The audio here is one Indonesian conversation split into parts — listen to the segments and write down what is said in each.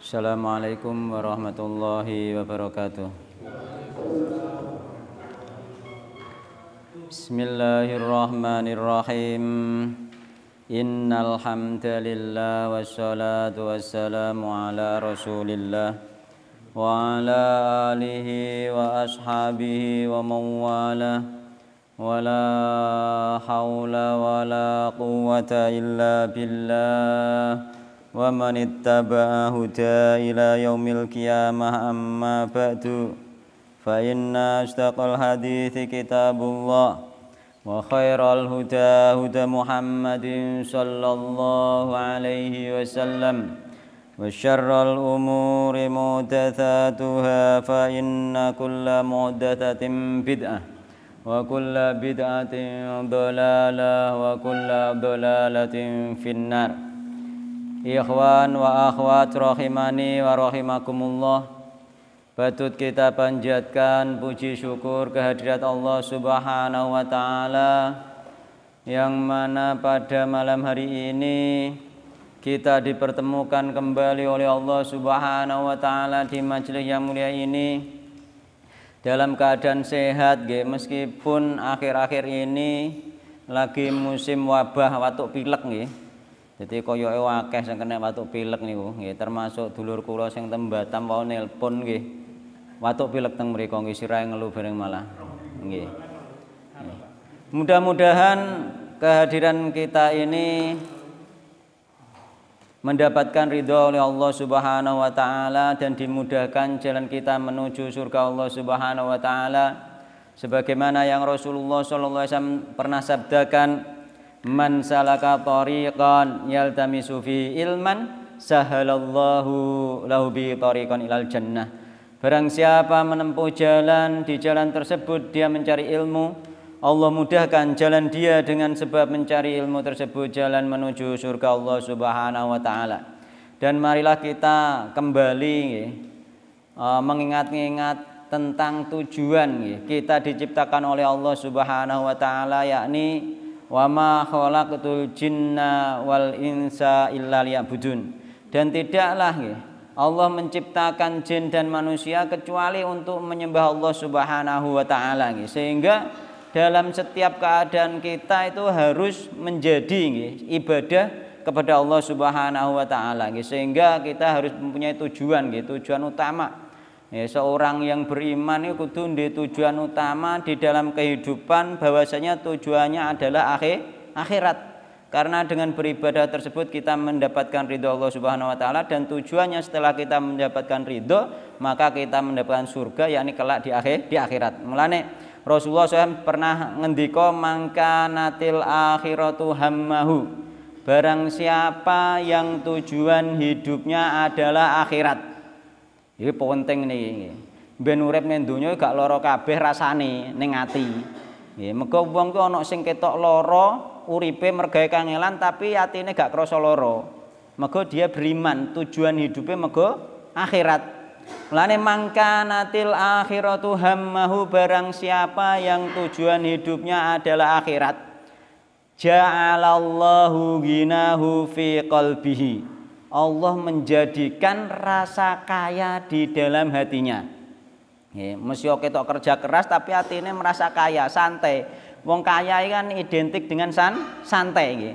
Assalamualaikum warahmatullahi wabarakatuh. Bismillahirrahmanirrahim. Innal hamdalillah wassalatu wassalamu ala Rasulillah wa ala alihi wa ashabihi wa man walah. Wala haula wala quwwata illa billah. ومن اتبع هدى إلى يوم القيامة أما بعد فإن أشتق الحديث كتاب الله وخير الهدى هدى محمد صلى الله عليه وسلم وشر الأمور محدثاتها فإن كل محدثة بدعة وكل بدعة ضلالة وكل ضلالة في النار Ikhwan wa akhwat rahimani wa rahimakumullah Patut kita panjatkan puji syukur kehadirat Allah subhanahu wa ta'ala Yang mana pada malam hari ini Kita dipertemukan kembali oleh Allah subhanahu wa ta'ala di majelis yang mulia ini Dalam keadaan sehat Meskipun akhir-akhir ini Lagi musim wabah watuk pilek nggih jadi koyo akeh sing kena watuk pilek niku nggih termasuk dulur kula sing teng Batam nelpon nggih. Watuk pilek teng mriku nggih sirahe ngelu bareng malah. Nggih. Mudah-mudahan kehadiran kita ini mendapatkan ridho oleh Allah Subhanahu wa taala dan dimudahkan jalan kita menuju surga Allah Subhanahu wa taala sebagaimana yang Rasulullah sallallahu alaihi wasallam pernah sabdakan man salaka tariqan yaltamisu fi ilman sahalallahu lahu bi tariqan ilal jannah barang siapa menempuh jalan di jalan tersebut dia mencari ilmu Allah mudahkan jalan dia dengan sebab mencari ilmu tersebut jalan menuju surga Allah Subhanahu wa taala. Dan marilah kita kembali e, mengingat-ingat tentang tujuan kita diciptakan oleh Allah Subhanahu wa taala yakni wa ma khalaqatul jinna wal insa illa liya'budun dan tidaklah Allah menciptakan jin dan manusia kecuali untuk menyembah Allah Subhanahu wa taala sehingga dalam setiap keadaan kita itu harus menjadi ibadah kepada Allah Subhanahu wa taala sehingga kita harus mempunyai tujuan tujuan utama Ya, seorang yang beriman itu kudu tujuan utama di dalam kehidupan bahwasanya tujuannya adalah akhir akhirat. Karena dengan beribadah tersebut kita mendapatkan ridho Allah Subhanahu wa taala dan tujuannya setelah kita mendapatkan ridho maka kita mendapatkan surga yakni kelak di akhir di akhirat. Mulane Rasulullah SAW pernah ngendiko natil akhiratu hammahu. Barang siapa yang tujuan hidupnya adalah akhirat Iki penting nih Ben urip ning donya gak lara kabeh rasane ning ati. Nggih, mergo wong ki ana sing ketok lara, uripe mergawe kangelan tapi atine gak krasa lara. Mergo dia beriman, tujuan hidupnya mergo akhirat. Lane mangkanatil akhiratu hammahu barang siapa yang tujuan hidupnya adalah akhirat. Ja'alallahu ginahu fi qalbihi. Allah menjadikan rasa kaya di dalam hatinya. Ya, mesti oke tok kerja keras tapi hati ini merasa kaya, santai. Wong kaya kan identik dengan san, santai ya.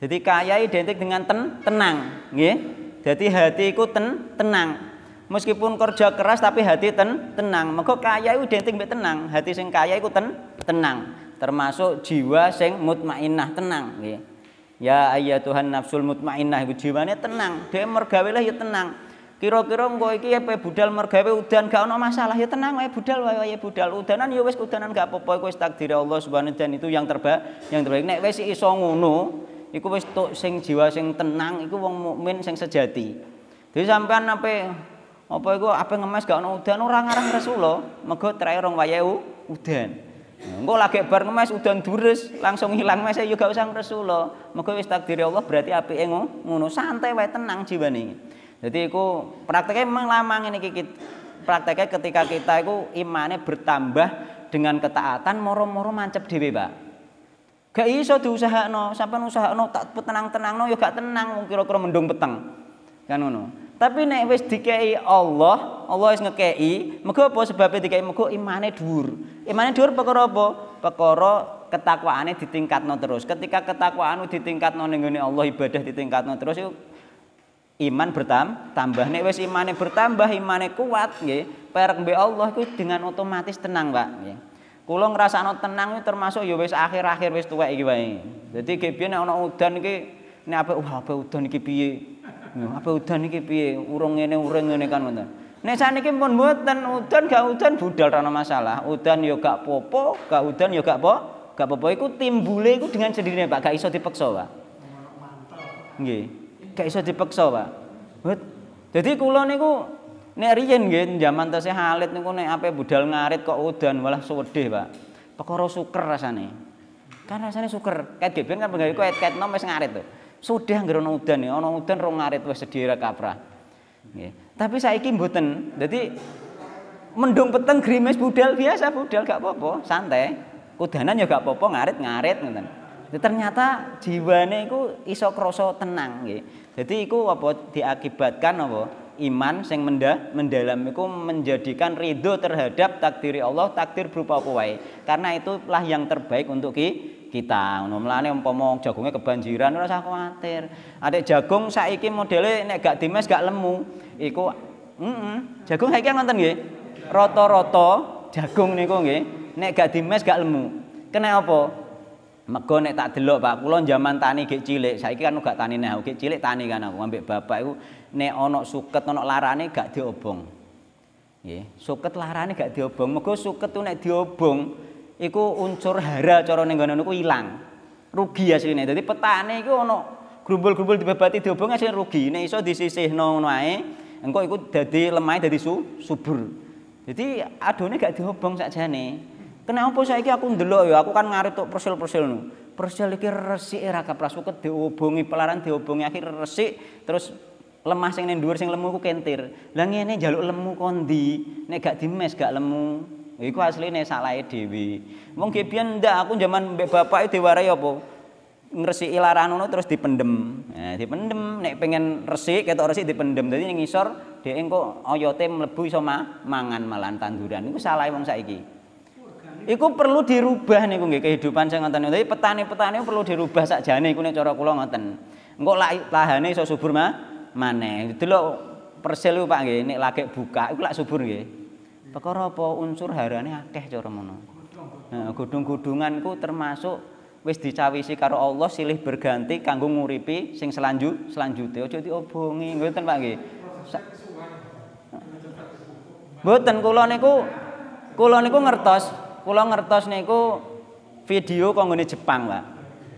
Jadi kaya identik dengan ten, tenang, ya. Jadi hati itu ten, tenang. Meskipun kerja keras tapi hati ten, tenang. Maka kaya identik dengan tenang. Hati sing kaya itu ten, tenang. Termasuk jiwa sing mutmainah tenang, ya. Ya Tuhan nafsul mutmainnah iku jiwane tenang, dhewe mergawe lah ya tenang. Kira-kira engko iki ya? budal mergawe udan gak ono masalah ya tenang wae budal wae wae budal udanan ya wis udanan gak apa-apa iku wis takdir Allah Subhanahu dan itu yang terbaik, yang terbaik. Nek wis iso ngono, iku wis tok sing jiwa sing tenang iku wong mukmin sing sejati. Jadi sampean apa apa iku apa ngemes gak ono udan ora ngarang Rasulullah, mego trae rong wayahe udan. Engko lagi bar ngemes udan dures, langsung hilang mes ya gak usah ngresula. maka wis takdir ya Allah berarti apike ngono. Santai wae tenang jiwane. Jadi iku prakteknya memang lama ini iki. Prakteknya ketika kita iku imane bertambah dengan ketaatan moro-moro mancep dhewe, Pak. Gak iso diusahakno, sampean usahakno tak tenang-tenangno ya gak tenang mungkin kira-kira mendung peteng. Kan ngono. Tapi nek wis dikei Allah, Allah wis ngekei, mego apa sebabe dikei mego imane dhuwur. Imane dhuwur perkara apa? Perkara ketakwaane ditingkatno terus. Ketika ketakwaanmu ditingkatno ning ngene Allah ibadah ditingkatno terus yuk, iman bertambah. tambah Nek wis imane bertambah, imane kuat nggih, perek mbek Allah itu dengan otomatis tenang, Pak, nggih. Kula ngrasakno tenang itu termasuk ya wis akhir-akhir wis tuwek iki wae. Dadi gek biyen nek ana udan iki nek ape wah apa udan iki piye? Apa udan iki piye? Urung ngene urung ngene kan ngoten. Nek saniki pun mboten udan gak udan budal ra masalah. Udan ya gak popo, gak udan ya gak apa? Gak popo iku timbule iku dengan sendirinya Pak, gak iso dipaksa Pak. Nggih. Gak iso dipaksa Pak. Jadi kula niku nek riyen nggih jaman tesih Khalid niku nek ape budal ngarit kok udan malah suwedeh Pak. Perkara suker rasane. Kan rasane suker. Ket gebian kan penggawe kok ket nom wis ngarit tuh. Sudah nggak ada udan ya, orang udan rong ngarit wes sedira kapra. Yeah. Tapi ikim buten, Jadi mendung peteng grimis budal biasa budal gak popo, santai. Kudanan juga ya gak popo ngarit-ngarit ngoten. Ternyata jiwane iku iso krasa tenang nggih. Jadi iku apa diakibatkan apa? Iman yang menda, mendalam iku menjadikan ridho terhadap takdiri Allah, takdir berupa apa Karena itulah yang terbaik untuk ki kita ngono mlane umpama jagunge kebanjiran ora usah kuwatir adek jagung saiki modele nek gak dimes gak lemu iku mm -mm. jagung saiki ngoten nggih rata-rata jagung niku nggih nek gak dimes gak lemu kena apa mego nek tak delok Pak kula zaman tani gek cilik saiki kan gak tani nek gek cilik tani kan aku ambek bapak iku nek ana suket ana larane gak diobong nggih suket larane gak diobong mego suket tuh nek diobong iku unsur hara cara ning nggono niku ilang. Rugi asline. Dadi petane iku ana grumbul-grumbul dibabati diobong asline rugi. Nek iso disisihno ngono ae, engko iku dadi lemah dadi su, subur. Jadi adone gak diobong sakjane. Kenapa saiki aku ndelok ya, aku kan ngarep tok persil-persil nu. Persil iki resik ra kaprasuket diobongi pelaran diobongi akhir resik terus lemah sing ning dhuwur sing lemu ku kentir. Lah ngene njaluk lemu kondi, nek gak dimes gak lemu. Iku asline salah dhewe. Wong nggih ndak aku zaman mbek bapake diwarai apa? Ngresiki laranono terus dipendem. Nah, dipendem nek pengen resik ketok resik dipendem. Dadi ning ngisor dhek engko oyote mlebu iso ma mangan malan tanduran. Iku salah wong saiki. Iku perlu dirubah niku nggih kehidupan sing ngoten. Dadi petani-petani perlu dirubah sakjane iku nek cara kula ngoten. Engko lahane iso subur mah maneh. Delok persil Pak nggih nek lagek buka iku lak subur nggih. Perkara apa unsur harane akeh cara ngono. Nah, gudung-gudungan ku termasuk wis dicawisi karo Allah silih berganti kanggo nguripi sing selanju selanjute aja diobongi ngoten Pak nggih. Mboten kula niku kula niku ngertos, kula ngertos niku video kanggone Jepang, Pak.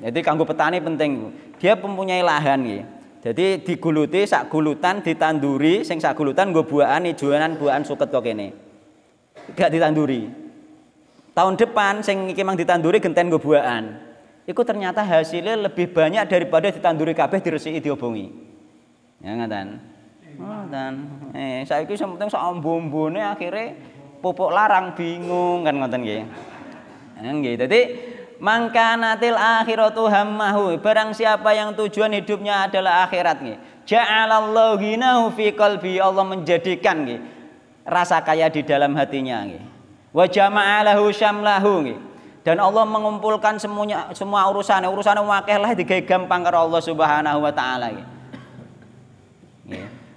Jadi kanggo petani penting. Dia mempunyai lahan nggih. Jadi diguluti sak gulutan ditanduri sing sak gulutan nggo buakan ijoanan buakan suket kok kene gak ditanduri. Tahun depan sing iki mang ditanduri genten nggo buakan. Iku ternyata hasilnya lebih banyak daripada ditanduri kabeh diresiki diobongi. Ya ngaten. Ngoten. Eh saiki sing penting sak ombo-ombone akhire pupuk larang bingung kan ngoten nggih. Ya, nggih. Dadi mangkanatil akhiratu hammahu barang siapa yang tujuan hidupnya adalah akhirat nggih ja'alallahu ghinahu fi qalbi Allah menjadikan nggih rasa kaya di dalam hatinya Wa jama'alahu syamlahu Dan Allah mengumpulkan semuanya semua urusan, urusan wakil lah digawe gampang karo Allah Subhanahu wa taala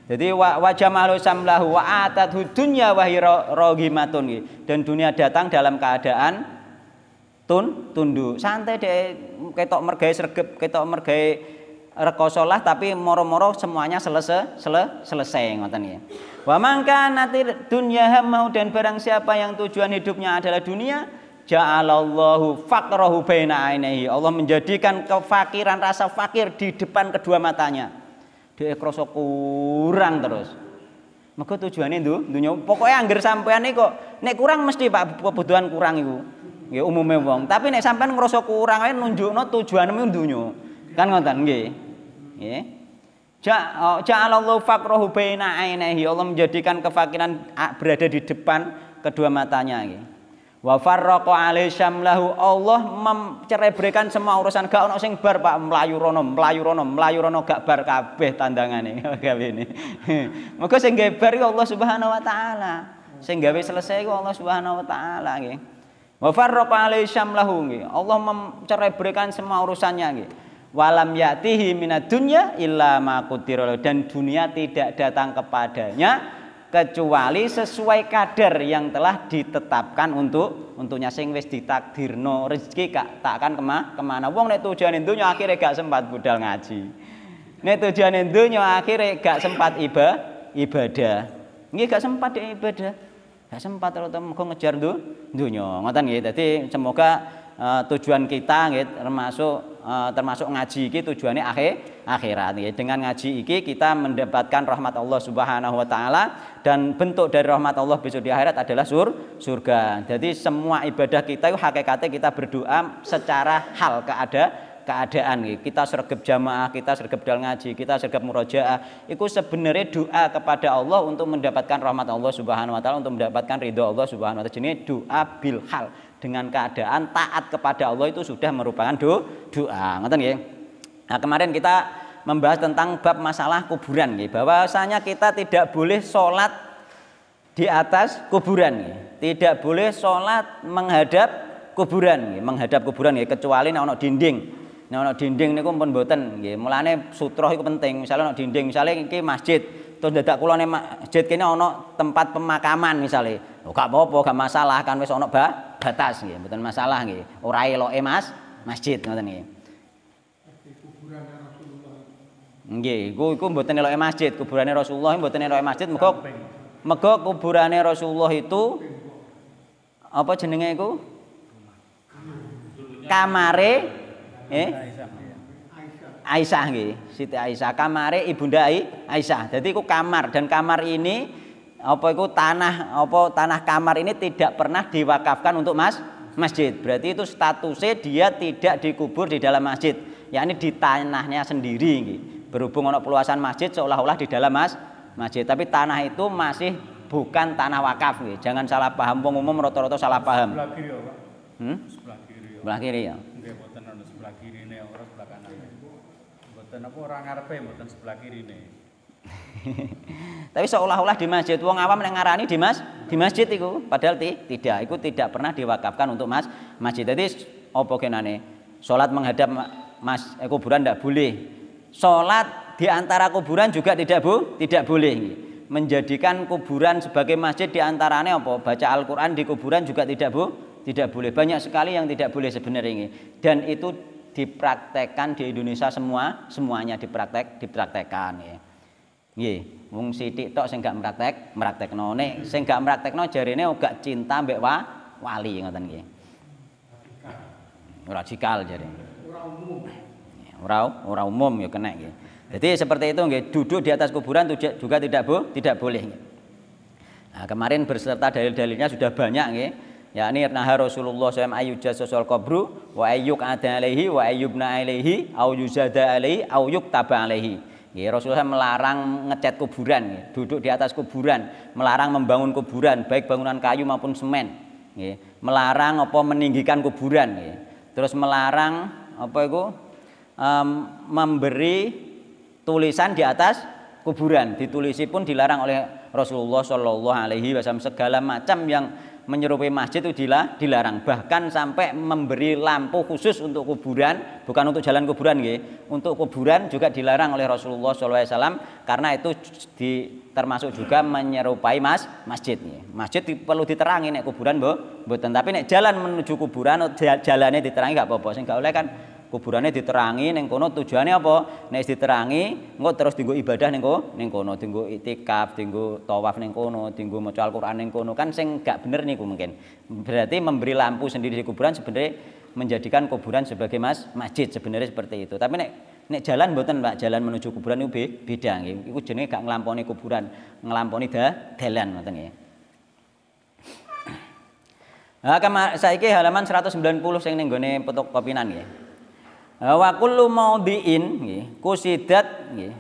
Jadi wa jama'alahu syamlahu wa atat dunya wa rogimatun Dan dunia datang dalam keadaan tun tundu santai deh ketok mergai sergep ketok mergai rekosolah tapi moro-moro semuanya selesai selesai ngoten ya Wa mangka natir dunya hammahu dan barang siapa yang tujuan hidupnya adalah dunia, ja'alallahu faqrahu baina ainihi. Allah menjadikan kefakiran rasa fakir di depan kedua matanya. Dia krasa kurang terus. Maka tujuannya itu dunia. Pokoknya angger sampean kok nek kurang mesti Pak kebutuhan kurang itu. Nggih umumnya wong. Tapi nek sampean ngerasa kurang ae nunjukno tujuanmu dunia. Kan ngoten nggih. Nggih. Oh, ja'alallahu faqrahu baina ainihi. Allah menjadikan kefakiran berada di depan kedua matanya nggih. Wa farraqa syamlahu. Allah mencerebrekan semua urusan gak ono sing bar Pak mlayu rono, mlayu rono, mlayu rono gak bar kabeh tandangane ini. Maka sing bar ya Allah Subhanahu wa taala. Sing gawe selesai iku Allah Subhanahu wa taala nggih. Wa farraqa syamlahu nggih. Allah mencerebrekan semua urusannya nggih walam ya'tihi minat dunya illa ma dan dunia tidak datang kepadanya kecuali sesuai kadar yang telah ditetapkan untuk untuknya sing wis ditakdirno rezeki kak takkan kemana kemana wong nek tujuan dunya akhirnya gak sempat budal ngaji nek tujuan dunya akhirnya gak sempat iba ibadah ini gak sempat deh ibadah gak sempat terutama kau ngejar du dunya ngoten gitu jadi semoga uh, tujuan kita gitu termasuk Eh, termasuk ngaji iki tujuannya akhir akhirat ya. Dengan ngaji iki kita mendapatkan rahmat Allah Subhanahu wa taala dan bentuk dari rahmat Allah besok di akhirat adalah sur surga. Jadi semua ibadah kita itu hakikatnya kita berdoa secara hal keadaan keadaan kita sergap jamaah kita sergap dal ngaji kita sergap murojaah itu sebenarnya doa kepada Allah untuk mendapatkan rahmat Allah Subhanahu wa taala untuk mendapatkan ridho Allah Subhanahu wa taala jadi doa bil hal dengan keadaan taat kepada Allah itu sudah merupakan do, doa. Ngoten nggih. Nah, kemarin kita membahas tentang bab masalah kuburan nggih, bahwasanya kita tidak boleh sholat di atas kuburan nggih. Tidak boleh sholat menghadap kuburan nggih, menghadap kuburan nggih kecuali nek dinding. Nek ana dinding niku pun mboten nggih. Mulane sutroh iku penting. Misalnya ana dinding, misalnya iki masjid, terus dadak kula masjid kene ana tempat pemakaman misalnya. Oh, gak apa-apa, gak masalah kan wis ana bah batas nggih, mboten masalah nggih. Ora eloke Mas masjid ngoten nggih. Nggih, iku iku mboten eloke masjid, kuburane Rasulullah mboten eloke masjid, mego mego kuburane Rasulullah itu apa jenenge iku? Kamare eh Aisyah nggih, Siti Aisyah, kamare Ibunda Aisyah. Jadi iku kamar dan kamar ini apa itu tanah apa tanah kamar ini tidak pernah diwakafkan untuk mas masjid. Berarti itu statusnya dia tidak dikubur di dalam masjid, yakni di tanahnya sendiri. Berhubung untuk peluasan masjid seolah-olah di dalam mas masjid, tapi tanah itu masih bukan tanah wakaf. Jangan salah paham, Peng umum roto-roto salah paham. Sebelah kiri ya, Pak. Hmm? Sebelah kiri ya. Sebelah kiri ya. sebelah kiri ini orang sebelah kanan. buatan apa orang ngarepe, buatan sebelah kiri ini Tapi seolah-olah di masjid wong awam yang ngarani di mas di masjid itu padahal ti, tidak itu tidak pernah diwakafkan untuk mas masjid. Jadi opo kenane? Salat menghadap mas eh, kuburan tidak boleh. Salat di antara kuburan juga tidak bu tidak boleh. Menjadikan kuburan sebagai masjid di antaranya apa? Baca Al-Qur'an di kuburan juga tidak bu tidak boleh. Banyak sekali yang tidak boleh sebenarnya ini. Dan itu dipraktekkan di Indonesia semua semuanya dipraktek dipraktekkan ya. Iya, wong sithik tok sing gak praktek, mraktekno nek sing gak mraktekno jarine gak cinta mbek wa, wali ngoten nggih. Ora cikal jare. Ora umum. Ora ora umum ya kena nggih. Jadi seperti itu nggih, duduk di atas kuburan juga tidak bo, tidak boleh. Nah, kemarin berserta dalil-dalilnya sudah banyak nggih. yakni naha Rasulullah SAW ayu jasosol qabru wa ayyuk ada alaihi wa ayyubna alaihi au yuzada alaihi au yuktaba taba alaihi Ya, Rasulullah melarang ngecat kuburan, ya. duduk di atas kuburan, melarang membangun kuburan, baik bangunan kayu maupun semen. Ya. Melarang apa meninggikan kuburan, ya. terus melarang apa itu um, memberi tulisan di atas kuburan. Ditulisi pun dilarang oleh Rasulullah Shallallahu Alaihi Wasallam segala macam yang menyerupai masjid itu dilarang bahkan sampai memberi lampu khusus untuk kuburan bukan untuk jalan kuburan gitu untuk kuburan juga dilarang oleh Rasulullah SAW karena itu di, termasuk juga menyerupai mas masjid masjid perlu diterangi nek kuburan bu, bu tapi nek jalan menuju kuburan jalannya diterangi gak apa-apa oleh kan Kuburannya diterangi neng kono tujuannya apa nek diterangi nggak terus tinggu ibadah neng kono neng kono tinggu itikaf tinggu tawaf neng kono tinggu maca Al-Qur'an kono kan sing gak bener nih mungkin berarti memberi lampu sendiri di kuburan sebenarnya menjadikan kuburan sebagai mas masjid sebenarnya seperti itu tapi nek nek jalan buatan Pak jalan menuju kuburan itu beda gitu. iku jenenge gak ngelamponi kuburan nglamponi da dalan ngoten nggih Nah, saiki halaman 190 yang ning gone fotokopinan ya. Eh, wa kullu maudhi'in nggih kusidat nggih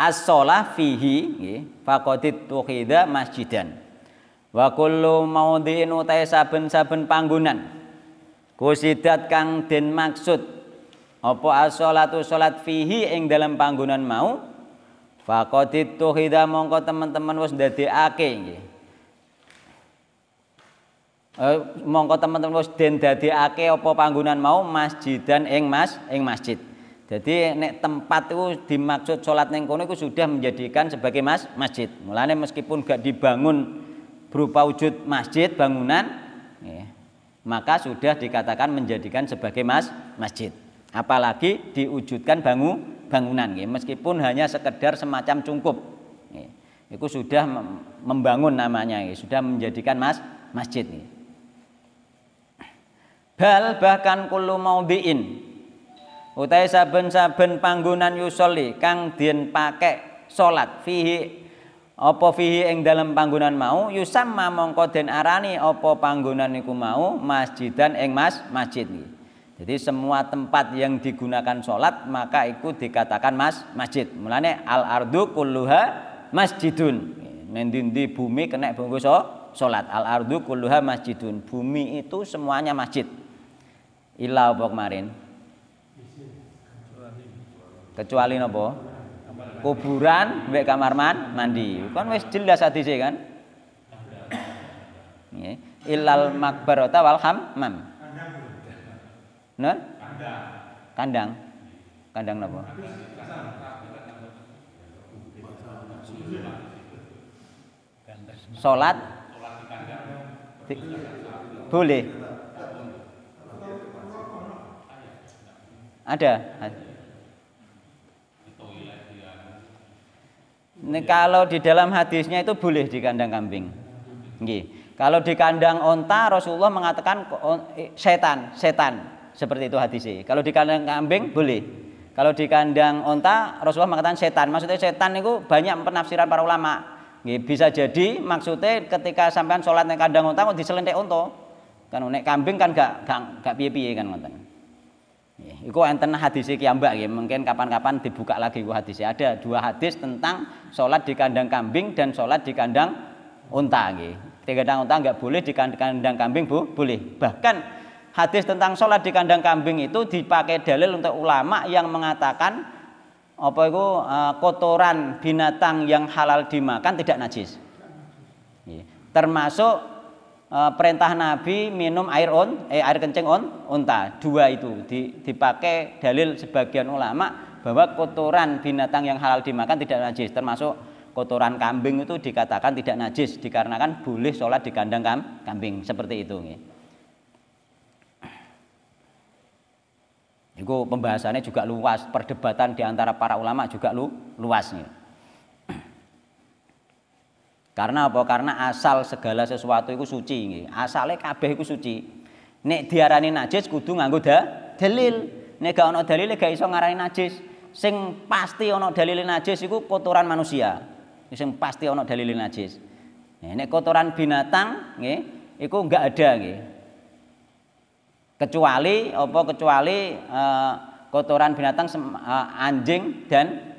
as-shalah fihi nggih faqadit tukhidha masjidan wa kullu maudhi'in utai saben-saben panggonan kusidat kang den maksud apa as-shalatu salat fihi ing dalam panggonan mau faqadit tukhidha mongko teman-teman wis ndadekake nggih Eh, mongko teman-teman wis den dadekake apa panggonan mau masjidan ing mas ing masjid. Jadi nek tempat itu dimaksud sholat neng kono itu sudah menjadikan sebagai mas masjid. Mulanya meskipun gak dibangun berupa wujud masjid bangunan, ya, maka sudah dikatakan menjadikan sebagai mas masjid. Apalagi diwujudkan bangu bangunan, ya, meskipun hanya sekedar semacam cungkup, ya, itu sudah membangun namanya, ya, sudah menjadikan mas masjid. Ya. Hal bahkan mau diin utai saben-saben panggunan yusoli kang dien pake solat fihi opo fihi eng dalam panggunan mau ma mongko den arani opo panggunan iku mau masjidan eng mas masjid jadi semua tempat yang digunakan sholat maka itu dikatakan mas masjid. Mulane al ardu kulluha masjidun. Nendindi bumi kena bungkus oh, sholat. Al ardu kulluha masjidun. Bumi itu semuanya masjid. Ila apa kemarin? Kecuali nopo? Kuburan mbek kamar man, mandi. Kan wis jelas hadise kan? Nggih. Ilal makbarata wal hammam. Nun? Kandang. Kandang nopo? Salat boleh Ada. Nah, kalau di dalam hadisnya itu boleh di kandang kambing. Nggih. Kalau di kandang onta Rasulullah mengatakan oh, eh, setan, setan. Seperti itu hadisnya. Kalau di kandang kambing boleh. Kalau di kandang onta Rasulullah mengatakan setan. Maksudnya setan itu banyak penafsiran para ulama. Nggih, bisa jadi maksudnya ketika sampean sholat di kandang onta kok diselentik onto. Kan nek kambing kan gak gak gak piye-piye kan Iku enten hadis iki Mbak ya, mungkin kapan-kapan dibuka lagi ku hadisnya. Ada dua hadis tentang sholat di kandang kambing dan sholat di kandang unta nggih. Di kandang unta nggak boleh di kandang kambing bu, boleh. Bahkan hadis tentang sholat di kandang kambing itu dipakai dalil untuk ulama yang mengatakan apa itu e, kotoran binatang yang halal dimakan tidak najis. Termasuk Eh, perintah Nabi minum air on, eh, air kencing on unta. Dua itu dipakai dalil sebagian ulama bahwa kotoran binatang yang halal dimakan tidak najis, termasuk kotoran kambing itu dikatakan tidak najis dikarenakan boleh sholat di kandang kambing seperti itu. Itu pembahasannya juga luas, perdebatan di antara para ulama juga lu, luas nih. Karena apa? Karena asal segala sesuatu itu suci asalnya Asale kabeh iku suci. Nek diarani najis kudu nganggo da, dalil. Nek gak ana dalile gak iso ngarani najis. Sing pasti ono dalile najis iku kotoran manusia. Sing pasti ono dalile najis. Nah, nek kotoran binatang nggih, iku enggak ada nggih. Kecuali apa kecuali uh, kotoran binatang uh, anjing dan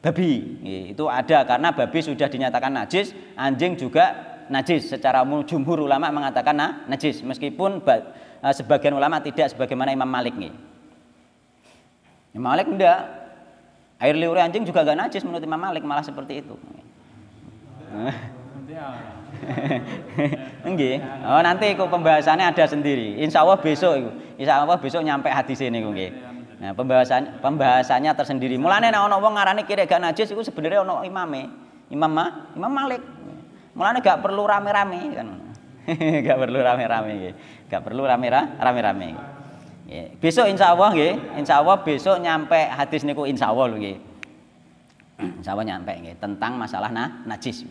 babi. Iya, itu ada karena babi sudah dinyatakan najis, anjing juga najis. Secara jumhur ulama mengatakan nah, najis meskipun eh, sebagian ulama tidak sebagaimana Imam Malik nih. Iya. Imam Malik enggak. Air liur anjing juga enggak najis menurut Imam Malik malah seperti itu. Enggih. oh nanti kok pembahasannya ada sendiri. Insya Allah besok, Insya Allah besok nyampe hati sini kok. Nah, pembahasan pembahasannya tersendiri. Mulane nek ana wong ngarani kira gak najis iku sebenarnya ana imame. Imam ma, Imam Malik. Mulane gak perlu rame-rame kan. gak perlu rame-rame nggih. Gak perlu rame-rame. rame Besok insya insyaallah nggih, allah besok nyampe hadis niku allah lho nggih. allah nyampe nggih tentang masalah nah, najis.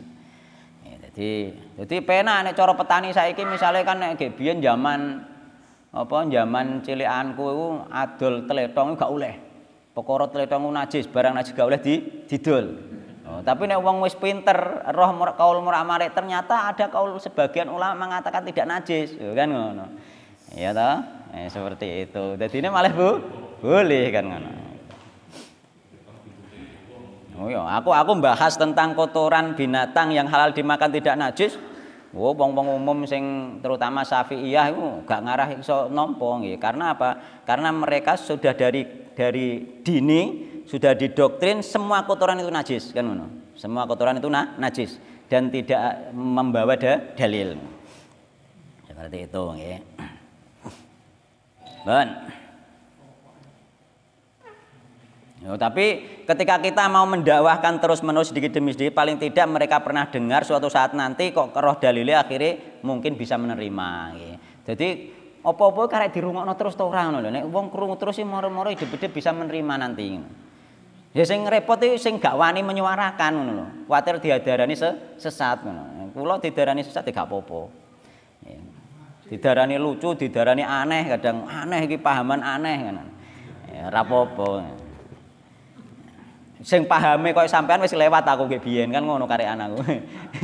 Jadi, jadi penak nek cara petani saiki misalnya kan nek biyen zaman apa zaman cilikanku iku adol tletong gak oleh. Perkara tletong najis, barang najis gak oleh di didol. Oh, tapi nek wong wis pinter, roh mur, kaul muramare ternyata ada kaul sebagian ulama mengatakan tidak najis, ya kan ngono. Iya toh? Eh, seperti itu. Jadi ini malah Bu boleh kan ngono. Oh ya, aku aku bahas tentang kotoran binatang yang halal dimakan tidak najis, Wo oh, wong-wong umum sing terutama Syafi'iyah itu gak ngarah iso nampa nggih. Karena apa? Karena mereka sudah dari dari dini sudah didoktrin semua kotoran itu najis kan ngono. Semua kotoran itu na, najis dan tidak membawa da, dalil. Seperti ya, itu nggih. Bon. Ya, tapi ketika kita mau mendakwahkan terus-menerus sedikit demi sedikit, paling tidak mereka pernah dengar suatu saat nanti kok roh dalilnya akhirnya mungkin bisa menerima. Ya. Jadi opo-opo karek dirungokno terus tuh orang ngono nih uang kerumut terus sih moro-moro hidup bisa menerima nanti ya sing repot itu sing gak wani menyuarakan ngono khawatir kuwatir diadarani sesat ngono kula didarani sesat tidak ya gak ya. didarani lucu didarani aneh kadang aneh pahaman aneh kan? ya rapopo. Ya. Seng pahame kau sampean wis lewat aku nggih kan ngono karek anakku.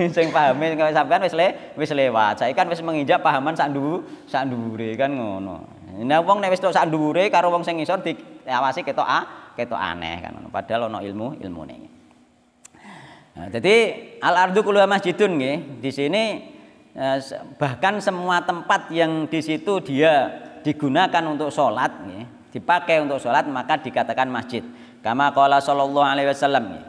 Seng pahame kau sampean wis le wis lewat. Saiki kan wis menginjak pahaman sak dhuwur sak kan ngono. Nah wong nek wis tok sak dhuwure karo wong sing ngisor diawasi ketok a ketok aneh kan ngono. Padahal ana ilmu ilmune. Nah, jadi al ardu kulluha masjidun nih, Di sini eh, bahkan semua tempat yang di situ dia digunakan untuk sholat, dipakai untuk sholat maka dikatakan masjid. Kama qala sallallahu alaihi wasallam.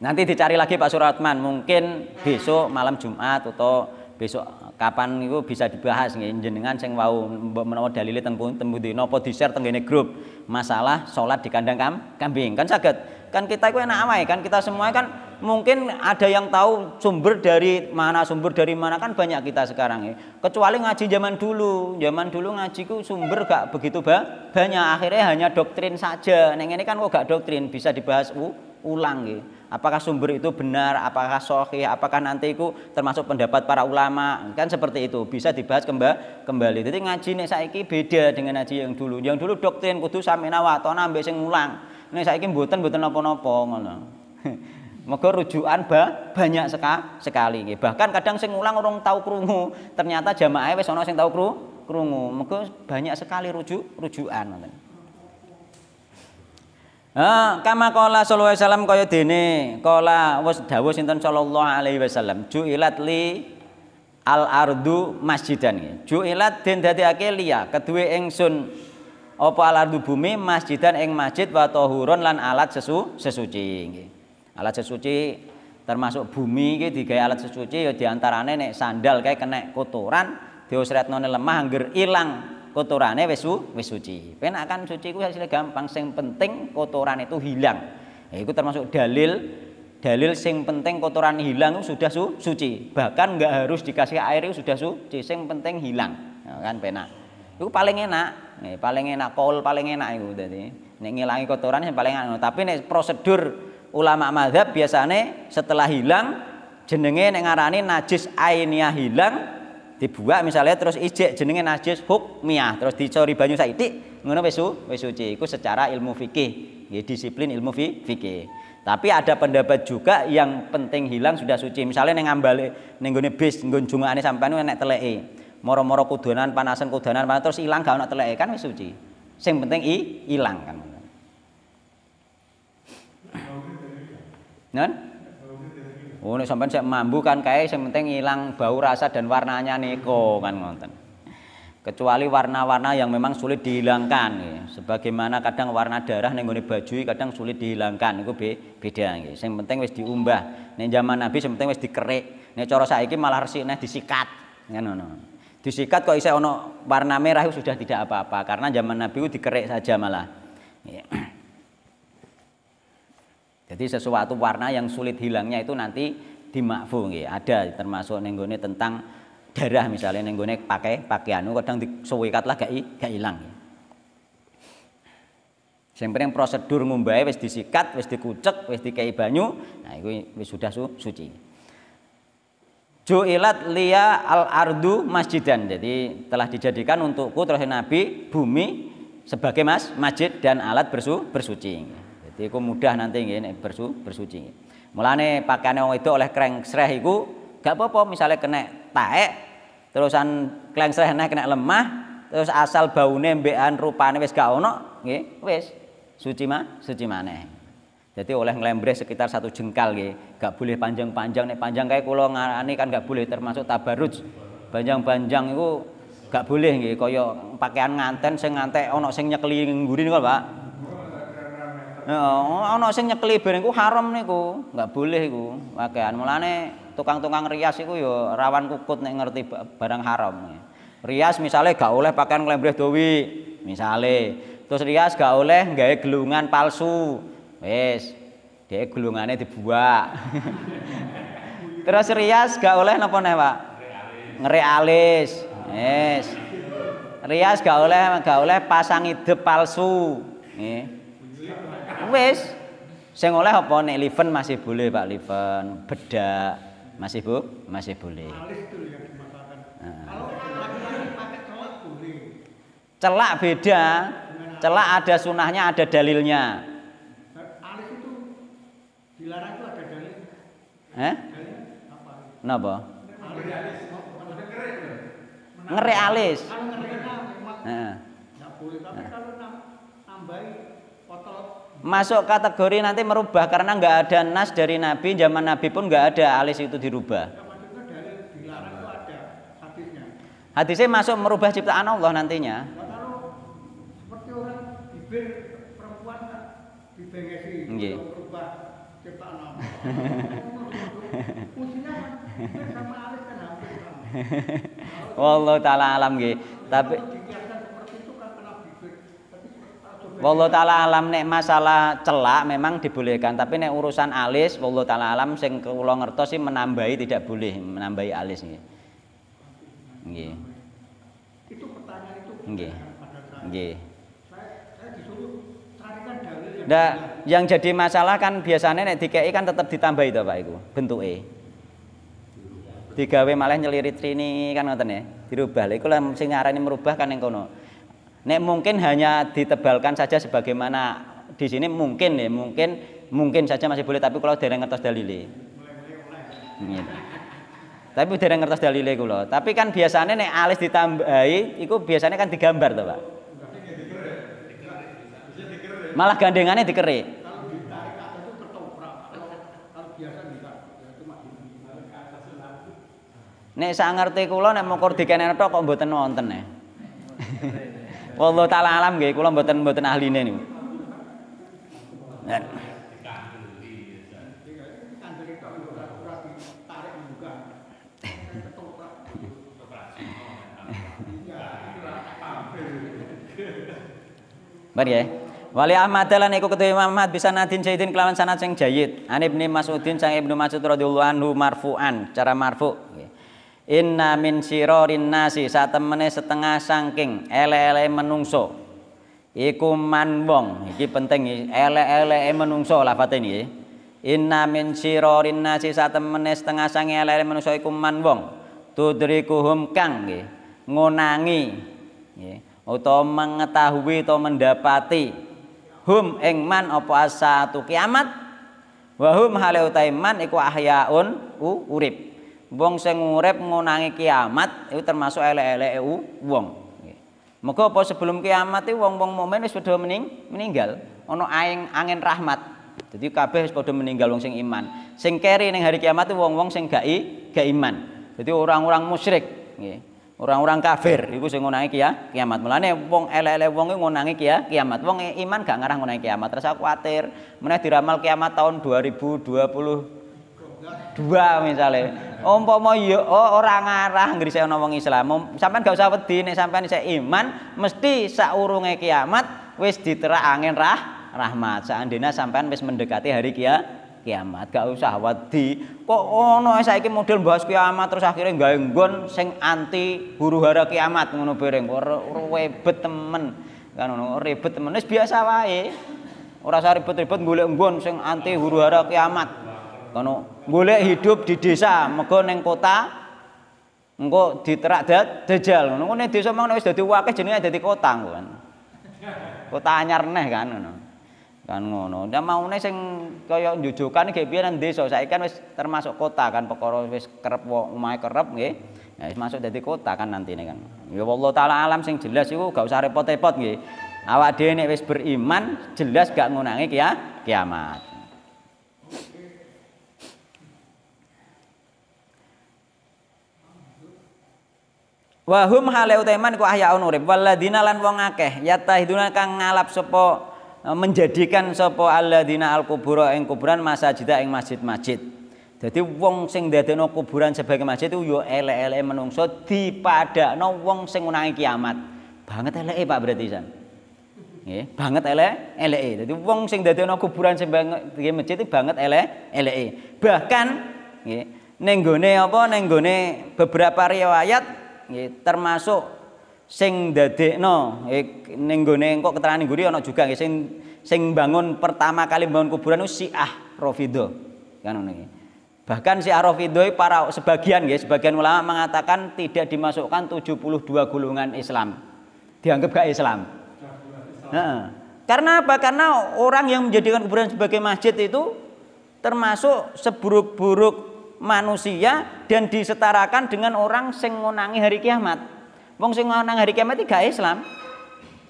Nanti dicari lagi Pak Suratman, mungkin besok malam Jumat atau besok kapan itu bisa dibahas nggih jenengan sing wau menawa dalile teng pundi napa di-share teng grup masalah salat di kandang kam, kambing kan saged kan kita itu enak awake kan kita semua kan mungkin ada yang tahu sumber dari mana sumber dari mana kan banyak kita sekarang ya. Kecuali ngaji zaman dulu, zaman dulu ngajiku sumber gak begitu ba banyak. Akhirnya hanya doktrin saja. Neng ini kan kok gak doktrin bisa dibahas u ulang gitu. Apakah sumber itu benar, apakah sohi, apakah nanti itu termasuk pendapat para ulama kan seperti itu bisa dibahas kemba kembali. Jadi ngaji saya saiki beda dengan ngaji yang dulu. Yang dulu doktrin kudu sampe nawatona ambek sing ulang. Nek saiki mboten mboten napa-napa ngono. Mega rujukan ba, banyak seka, sekali Bahkan kadang sing ngulang orang tahu krungu, ternyata jamaah wes orang sing tahu kru, krungu. Mega banyak sekali rujuk rujukan Nah, kama kola sallallahu alaihi wasallam kaya dene kola wis dawuh sinten sallallahu alaihi wasallam ju'ilat li al ardu masjidan nggih. Ju'ilat den dadekake liya kedue ingsun apa al ardu bumi masjidan ing masjid wa tahurun lan alat sesu sesuci nggih alat sesuci termasuk bumi iki digawe alat sesuci ya diantarane nek sandal kae kena kotoran diusretno lemah angger ilang kotorane wis wis suci. akan suci iku hasilnya gampang sing penting kotoran itu hilang. Ya, itu termasuk dalil dalil sing penting kotoran hilang sudah su, suci. Bahkan nggak harus dikasih air itu sudah suci, sing penting hilang. Ya, kan penak. Nah, itu paling enak. Ya, paling enak kol paling enak itu tadi. Nek ngilangi kotoran yang paling enak. Tapi nih prosedur ulama madhab biasanya setelah hilang jenenge nengarani najis ainiah hilang dibuat misalnya terus ijek jenenge najis hukmiah terus dicori banyu saitik ngono wis wis suci iku secara ilmu fikih ya disiplin ilmu fikih tapi ada pendapat juga yang penting hilang sudah suci misalnya neng ambale neng gone bis nggon sampai nu nek telee moro-moro kudonan panasan kudonan panas terus hilang gak nak telee kan wis suci. Sing penting i hilang kan. Nen? Oh, ini sampean saya mambu kan kayak yang penting hilang bau rasa dan warnanya neko kan ngonten. Kecuali warna-warna yang memang sulit dihilangkan ya. Sebagaimana kadang warna darah ning baju kadang sulit dihilangkan iku be beda Ya. Yang penting wes diumbah. Nih zaman Nabi yang penting wes dikerik. Nek cara saiki malah resik nih disikat. Ya, no. Disikat kok isih ono warna merah itu sudah tidak apa-apa karena zaman Nabi itu dikerik saja malah. Ya. Jadi sesuatu warna yang sulit hilangnya itu nanti dimakfu ya. Ada termasuk nenggone tentang darah misalnya nenggone pakai pakaian kadang disuwikat lah gak gak ilang. prosedur ngumbahe wis disikat, wis dikucek, wis dikai banyu, nah itu wis sudah su suci. Ju'ilat liya al-ardu masjidan. Jadi telah dijadikan untukku terus Nabi bumi sebagai mas, masjid dan alat bersu, bersuci. Jadi iku mudah nanti nggih bersu, bersuci. Mulane pakaian wong itu oleh krengsreh iku gak apa-apa misalnya kena taek terusan krengsreh nek kena lemah terus asal baune mbekan rupane wis gak ono nggih wis suci mah suci maneh. Jadi oleh ngelembreh sekitar satu jengkal nggih, gak boleh panjang-panjang nek panjang kayak kula ngarani kan gak boleh termasuk tabaruj. Panjang-panjang itu gak boleh nggih kaya pakaian nganten sing ngantek ana sing nyekeli nggurin kalau Pak ana sing nyekeli ben iku haram niku, enggak boleh iku. Wakean mulane tukang-tukang rias iku ya rawan kukut nek ngerti barang haram. Rias misalnya gak oleh pakaian klembreh dowi, misalnya. Terus rias gak oleh nggawe gelungan palsu. Wis, dhek gelungane dibuak. Terus rias gak oleh napa nih, Pak? Ngerek alis. Yes. Rias gak oleh gak oleh pasang ide palsu wis. Sing oleh apa nek Liven masih boleh Pak Liven, bedak masih bu, masih boleh. Nah. Celak beda. Celak ada sunahnya, ada dalilnya. Alis itu dilarang itu ada dalil. Eh? Napa? Ngerik alis. Heeh. Nah. Enggak boleh, tapi nah. kalau nambahi potol masuk kategori nanti merubah karena nggak ada nas dari Nabi zaman Nabi pun nggak ada alis itu dirubah. Hadisnya masuk merubah ciptaan Allah nantinya. Seperti orang Wallahu taala alam nggih. Tapi Wallahu taala alam nek masalah celak memang dibolehkan, tapi nek urusan alis wallahu taala alam sing kula ngertos sih menambahi tidak boleh menambahi alis nggih. Nggih. Itu pertanyaan itu. Nggih. Nggih. Nah, yang jadi masalah kan biasanya nek dikei kan tetap ditambahi to Pak iku bentuke. Digawe malah nyelirit rini kan ngoten ya. Dirubah. lha Iku lah sing ngarani merubah kan yang kono. Nek mungkin hanya ditebalkan saja sebagaimana di sini mungkin ya, mungkin mungkin saja masih boleh tapi kalau dereng ngertos dalile. Tapi gitu. Tapi dereng ngertos dalile kula. Tapi kan biasanya nek alis ditambahi itu biasanya kan digambar to, Pak. Malah gandengannya dikerik. Nek sak ngerti kula nek mukur dikene tok kok mboten wonten ya. Wallah taala alam nggih, kula mboten mboten ahline niku. Bar ya. Wali Ahmad lan iku ketua Imam Ahmad bisa nadin jahidin kelawan sanad sing jayid. An Ibnu Mas'udin sang Ibnu Mas'ud radhiyallahu anhu marfu'an, cara marfu'. Inna min sirorin nasi satemene setengah sangking ele-ele menungso. Iku man wong, iki penting ele-ele e menungso lafate niki. Inna min sirorin nasi satemene setengah sangking ele-ele menungso iku man wong. Tudrikuhum kang ngonangi atau mengetahui atau mendapati hum ing man apa asatu kiamat wahum hum hale utaiman iku ahyaun urip wong sing urip ngunangi kiamat itu termasuk elek-eleke wong. Moga apa sebelum kiamat itu wong-wong momen wis padha mening, meninggal, ana aing angin rahmat. Jadi kabeh wis padha meninggal wong sing iman. Sing keri ning hari kiamat itu wong-wong sing gak i, iman. Jadi orang-orang musyrik, nggih. Orang-orang kafir Ibu sing ngunangi kia, kiamat. Mulane wong elek-elek wong ngunangi kia, kiamat. Wong iman gak ngarah ngunangi kiamat. Terasa khawatir. kuwatir meneh diramal kiamat tahun 2020 dua misalnya mau yo oh, orang ngarah ngeri saya ngomong Islam sampai gak usah nih sampai nih saya iman mesti saurunge kiamat ditera angin rah rahmat seandainya sampean wes mendekati hari kia kiamat gak usah wedi kok ono saiki model bahas kiamat terus akhirnya gak enggon, sing anti huru hara kiamat ngono bereng ribet temen kan ngono ribet temen wis biasa wae ora usah ribet-ribet golek enggon, sing anti huru hara kiamat kono golek hidup di desa mego ning kota engko diterak dajal ngono kene desa mangno wis dadi wakil jenenge dadi kota kan kota anyar neh kan ngono kan ngono ndak maune sing kaya njujukan gek piye nang desa saiki kan wis termasuk kota kan perkara wis kerep omahe kerep nggih ya wis masuk dadi kota kan nanti ini kan ya Allah taala alam sing jelas iku gak usah repot-repot nggih awak dhewe nek wis beriman jelas gak ngunangi kia kiamat wa hum hale uteman ku ahyaun urip waladina lan wong akeh yatahiduna kang ngalap sapa e, menjadikan sapa alladzina alqubura ing kuburan masajida ing masjid-masjid jadi wong sing dadekno kuburan sebagai masjid itu yo ya elek-elek menungso dipadakno wong sing ngunangi kiamat banget eleke Pak berarti san nggih banget elek eleke dadi wong sing dadekno kuburan sebagai masjid itu banget elek eleke bahkan nggih ning gone apa ning gone beberapa riwayat nggih termasuk sing dadekno eh, ning gone engko keterangan ning ana juga nggih sing sing bangun pertama kali bangun kuburan itu Syiah Rafido kan niki bahkan si Rafidho para sebagian ya sebagian ulama mengatakan tidak dimasukkan 72 gulungan Islam dianggap gak Islam Nah, karena apa? Karena orang yang menjadikan kuburan sebagai masjid itu termasuk seburuk-buruk manusia dan disetarakan dengan orang sing ngonangi hari kiamat. Wong sing ngonangi hari kiamat iki gak Islam.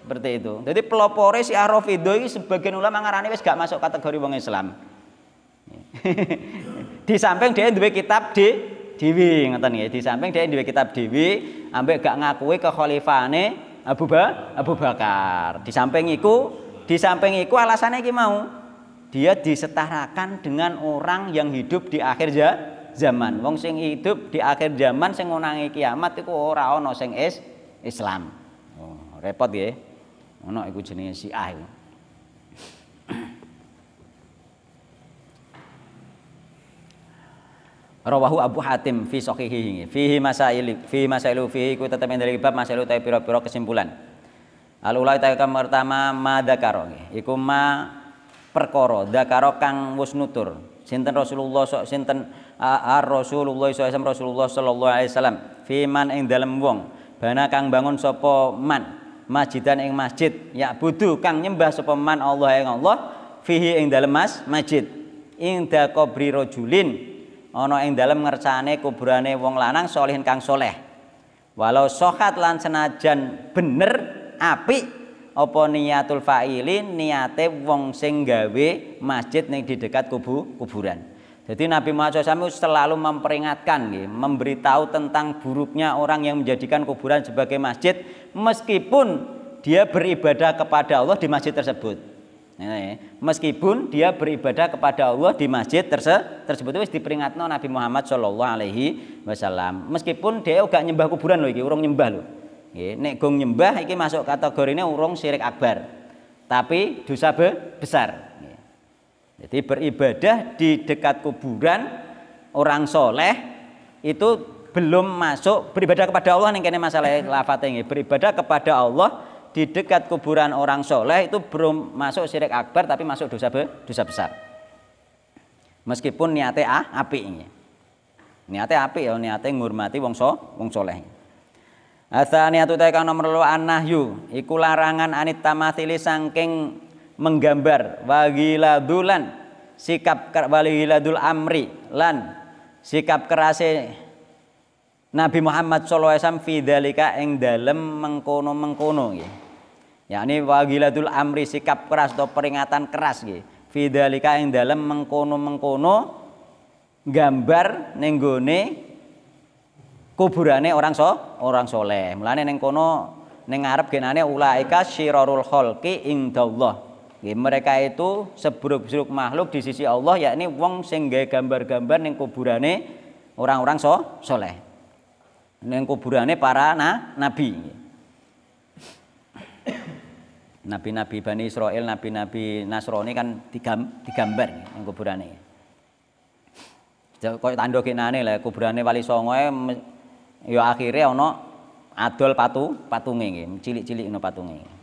Seperti itu. Jadi pelopore si Arafido ini sebagian ulama ngarani wis gak masuk kategori wong Islam. di samping dia duwe kitab di Dewi ngoten ya. Di samping dia duwe kitab Dewi ambek gak ngakui khalifane Abu, ba Abu Bakar. Di samping iku, di samping iku alasannya iki mau dia disetarakan dengan orang yang hidup di akhir zaman zaman. Wong sing hidup di akhir zaman sing ngonangi kiamat iku ora ana sing is Islam. Oh, repot ya. Ono iku jenenge Syiah iku. Rawahu Abu Hatim fi sahihihi. Fihi masail fi masailu fihi ku tetep dari bab masailu ta pira-pira kesimpulan. Al ulai ta kang pertama madzakaro Iku ma perkara dakaro kang wis nutur. Sinten Rasulullah sok sinten ar Rasulullah SAW Rasulullah sallallahu alaihi wasallam fiman ing dalem wong bana kang bangun sapa man masjidan ing masjid ya budu kang nyembah sapa man Allah ing Allah fihi ing dalam mas masjid ing da qabri rojulin, ono ing dalam ngersane kuburane wong lanang solihin kang soleh walau sohat lan senajan bener api, apa niatul fa'ili niate wong sing gawe masjid ning di dekat kubu kuburan jadi Nabi Muhammad SAW selalu memperingatkan, memberitahu tentang buruknya orang yang menjadikan kuburan sebagai masjid, meskipun dia beribadah kepada Allah di masjid tersebut. Nah, ya, meskipun dia beribadah kepada Allah di masjid terse tersebut itu diperingatkan Nabi Muhammad Shallallahu Alaihi Wasallam. Meskipun dia juga nyembah kuburan loh, urung nyembah loh. Nek gong nyembah, ini masuk kategori ini urung syirik akbar, tapi dosa besar. Jadi beribadah di dekat kuburan orang soleh itu belum masuk beribadah kepada Allah nih kene masalah ini beribadah kepada Allah di dekat kuburan orang soleh itu belum masuk syirik akbar tapi masuk dosa be, dosa besar meskipun niatnya ah, api ini niatnya api ya niatnya ngurmati wong so wong soleh niat itu kang nomor 2 anahyu, iku larangan anit tamatsili saking menggambar wagiladulan sikap walihiladul amri lan sikap kerase Nabi Muhammad SAW fidalika eng dalem mengkono mengkono ya. yakni wagilatul amri sikap keras atau peringatan keras ya. fidalika eng dalem mengkono mengkono gambar nenggone kuburane orang so orang soleh mulane neng kono neng Arab genane ulaika syirarul ing indallah mereka itu seburuk-buruk makhluk di sisi Allah yakni wong sing gawe gambar-gambar ning kuburane orang-orang so soleh. Ning kuburane para na, nabi. Nabi-nabi Bani Israel, nabi-nabi Nasrani kan digam, digambar ning kuburane. Kaya tandha kenane lah kuburane Wali Songo e, ya akhirnya ana adol patu patunge cilik-cilik ngono patunge.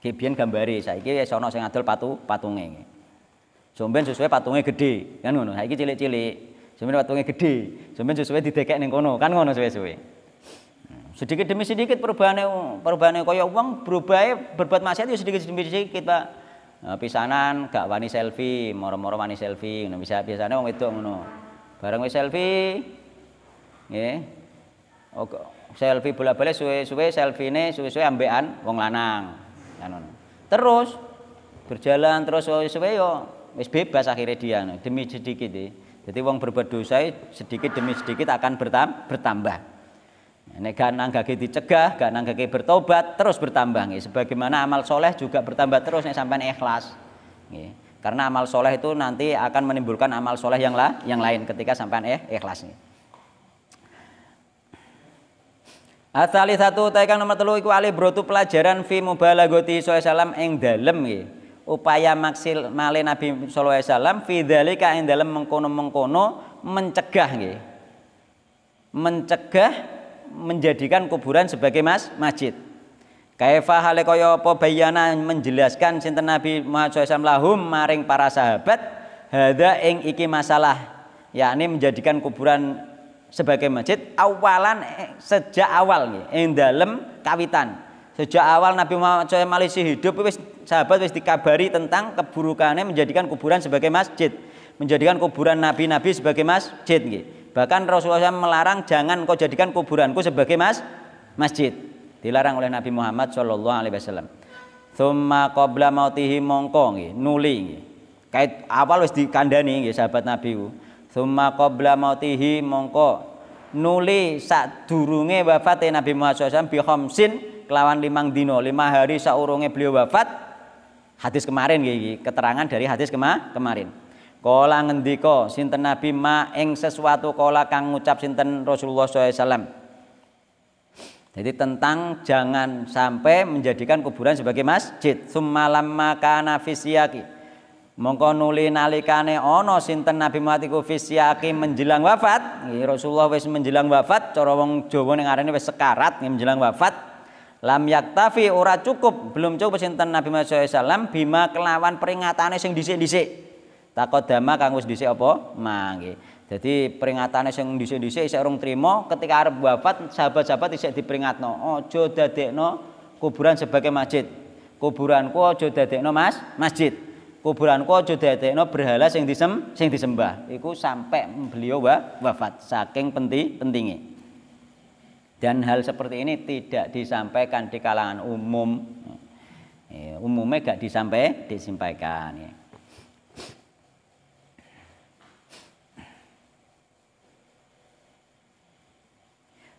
Ki gambari, saya saiki wis ana sing adol patu patunge. Sumben sesuai patunge gede, kan ngono. Saiki cilik-cilik. Sumben patunge gede, Sumben di didekek neng kono, kan ngono sesuai. suwe hmm, Sedikit demi sedikit perubahan perubahan perubahannya kaya uang berubah berbuat maksiat ya sedikit demi sedikit Pak. Nah, pisanan gak wani selfie, moro-moro wani selfie, nggak bisa biasanya wong wedok ngono. Bareng wis selfie, nggih. Oke, selfie bola bola suwe-suwe selfie-ne suwe-suwe ambean wong lanang. Nah, terus berjalan terus oh, sesuai yo wis bebas akhirnya dia demi sedikit deh. Jadi wong berbuat dosa eh, sedikit demi sedikit akan bertambah. Nek gak nanggake dicegah, gak nanggake bertobat terus bertambah nih. Sebagaimana amal soleh juga bertambah terus nih sampean ikhlas. Nih. Karena amal soleh itu nanti akan menimbulkan amal soleh yang, lah, yang lain ketika sampai eh ikhlas nih. Asali satu taikang nomor telu iku alih brotu pelajaran fi mubalagoti sallallahu ing dalem nggih. Upaya male Nabi sallallahu alaihi wasallam fi dzalika ing dalem mengkono-mengkono mencegah nggih. Mencegah menjadikan kuburan sebagai mas masjid. Kaifa hale kaya apa bayana menjelaskan sinten Nabi Muhammad sallallahu lahum maring para sahabat hada ing iki masalah yakni menjadikan kuburan sebagai masjid awalan eh, sejak awal nih yang dalam kawitan. Sejak awal Nabi Muhammad SAW hidup wis sahabat wis dikabari tentang keburukannya menjadikan kuburan sebagai masjid, menjadikan kuburan nabi-nabi sebagai masjid nih Bahkan Rasulullah SAW melarang jangan kau jadikan kuburanku sebagai mas masjid. Dilarang oleh Nabi Muhammad Shallallahu alaihi wasallam. Thumma qabla mautihi mongkong nuli Kait awal wis dikandani sahabat Nabi. Summa qabla mautihi mongko nuli sadurunge wafate Nabi Muhammad SAW bi khamsin kelawan limang dino lima hari saurunge beliau wafat hadis kemarin gigi keterangan dari hadis kema kemarin kola ngendiko sinten nabi ma ing sesuatu kola kang ngucap sinten Rasulullah SAW jadi tentang jangan sampai menjadikan kuburan sebagai masjid semalam maka nafisiyaki Mongko nuli nalikane ana sinten Nabi Muhammad iku fisyaki menjelang wafat, Rasulullah wis menjelang wafat, cara wong Jawa ning arene wis sekarat menjelang wafat. Lam yaktafi ora cukup, belum cukup sinten Nabi Muhammad SAW bima kelawan peringatane sing dhisik-dhisik. Takodama kang wis dhisik apa? Mangke. Jadi peringatan sing dhisik-dhisik isih urung trima, ketika Arab wafat sahabat-sahabat isih diperingatno, Oh dadekno kuburan sebagai masjid. Kuburanku aja dadekno mas masjid. Kuburan kuburanku aja dadekno berhala sing disem sing disembah iku sampai beliau wa, wafat saking penting pentingnya dan hal seperti ini tidak disampaikan di kalangan umum ya, umumnya gak disampaikan disampaikan ya.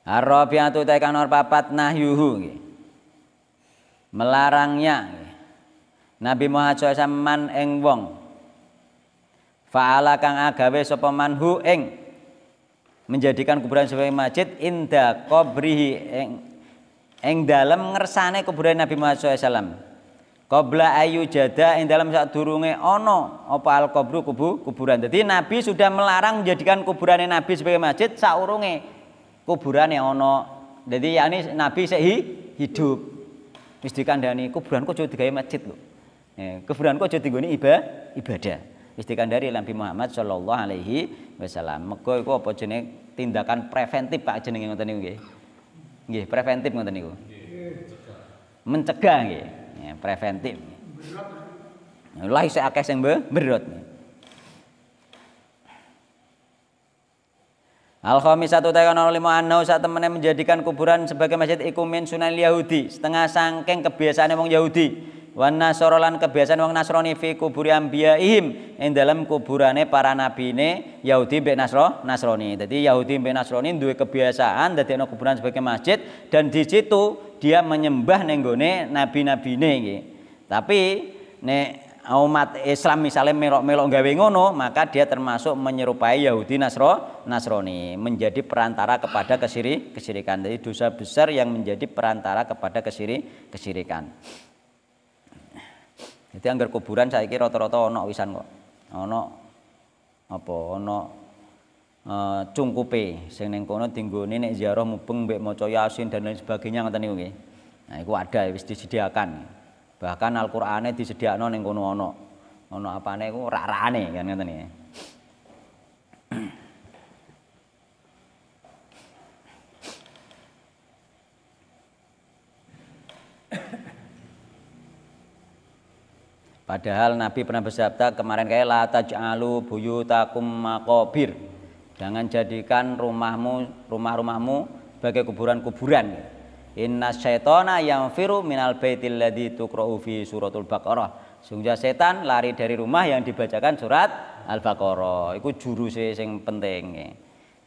Arabiatu tekanor papat nahyuhu ya. melarangnya ya. Nabi Muhammad SAW man eng wong Fa'ala kang agawe sapa manhu ing menjadikan kuburan sebagai masjid inda qabrihi ing ing dalem ngersane kuburan Nabi Muhammad SAW. Qabla ayu jada ing dalem sadurunge ana apa al qabru kubu kuburan. Jadi Nabi sudah melarang menjadikan kuburan Nabi sebagai masjid saurunge kuburane ana. Jadi yakni Nabi sehi hidup. Wis dikandani kuburan aja digawe masjid lho. Eh, kau kok jadi gini iba, ibadah. Istikan dari Nabi Muhammad Shallallahu Alaihi Wasallam. Mego itu apa jenis tindakan preventif pak jenis yang tadi Gue preventif ngoten gue. Mencegah gue. Ya, preventif. Lah saya yang sing berot. Al khamisatu takono lima anau saat temennya menjadikan kuburan sebagai masjid ikumin sunan Yahudi setengah sangkeng kebiasaannya wong Yahudi wan nasrolan kebiasaan wong nasroni fi kuburi ambiyaihim ing dalam kuburane para nabine Yahudi mbek Nasro nasroni. Jadi Yahudi mbek Nasrani duwe kebiasaan ana kuburan sebagai masjid dan di situ dia menyembah ning gone nabi-nabine nggih. Tapi nek umat Islam misalnya melok-melok gawe ngono, maka dia termasuk menyerupai Yahudi Nasro nasroni menjadi perantara kepada kesiri kesirikan. Jadi dosa besar yang menjadi perantara kepada kesiri kesirikan. Jadi anggar kuburan saya kira rata-rata ono wisan kok. Ono apa ono uh, e, cungkupe sing ning kono dinggone nek ziarah mubeng mbek maca Yasin dan lain sebagainya ngoten niku nggih. Nah, iku ada wis disediakan. Bahkan Al-Qur'ane disediakno ning kono ono. Ono apane iku rak-rakane kan ngoten nggih. Padahal Nabi pernah bersabda kemarin kayak la taj'alu buyutakum maqabir. Jangan jadikan rumahmu rumah-rumahmu sebagai kuburan-kuburan. Inna syaitona yang firu minal baitil ladzi tuqra'u fi suratul Baqarah. Sungguh setan lari dari rumah yang dibacakan surat Al-Baqarah. Itu juru yang penting.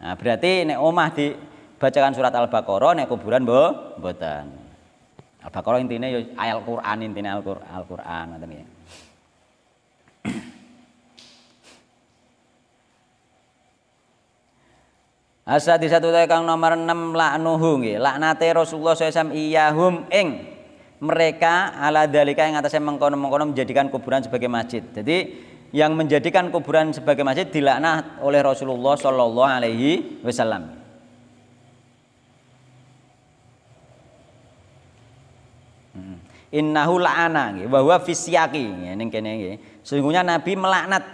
Nah, berarti nek omah dibacakan surat Al-Baqarah nek kuburan mboten. Al-Baqarah intinya ya ayat Al-Qur'an intinya Al-Qur'an ngoten Asa di satu kang nomor 6 laknuhu nggih. Laknate Rasulullah SAW iyahum ing mereka ala dalika yang atasnya mengkonom-mengkonom menjadikan kuburan sebagai masjid. Jadi yang menjadikan kuburan sebagai masjid dilaknat oleh Rasulullah Shallallahu Alaihi Wasallam. Hmm. innahu la'ana nggih wa huwa kene sesungguhnya nabi melaknat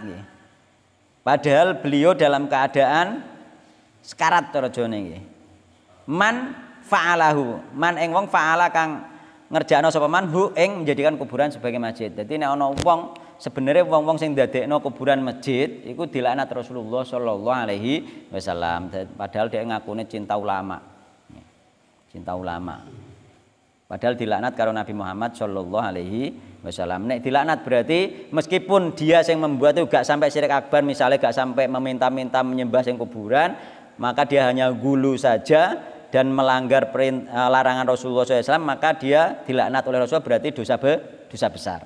padahal beliau dalam keadaan Sekarat terjun ini Man fa'alahu, man eng wong fa'ala kang ngerjano sapa man hu eng menjadikan kuburan sebagai masjid. jadi nek ana wong sebenarnya wong-wong sing dadekno kuburan masjid iku dilaknat Rasulullah sallallahu alaihi wasallam. Padahal dia ngakune cinta ulama. Cinta ulama. Padahal dilaknat karo Nabi Muhammad sallallahu alaihi wasallam. Nek dilaknat berarti meskipun dia yang membuat itu gak sampai syirik akbar misalnya gak sampai meminta-minta menyembah sing kuburan, maka dia hanya gulu saja dan melanggar perint, eh, larangan Rasulullah SAW maka dia dilaknat oleh Rasulullah berarti dosa be, dosa besar.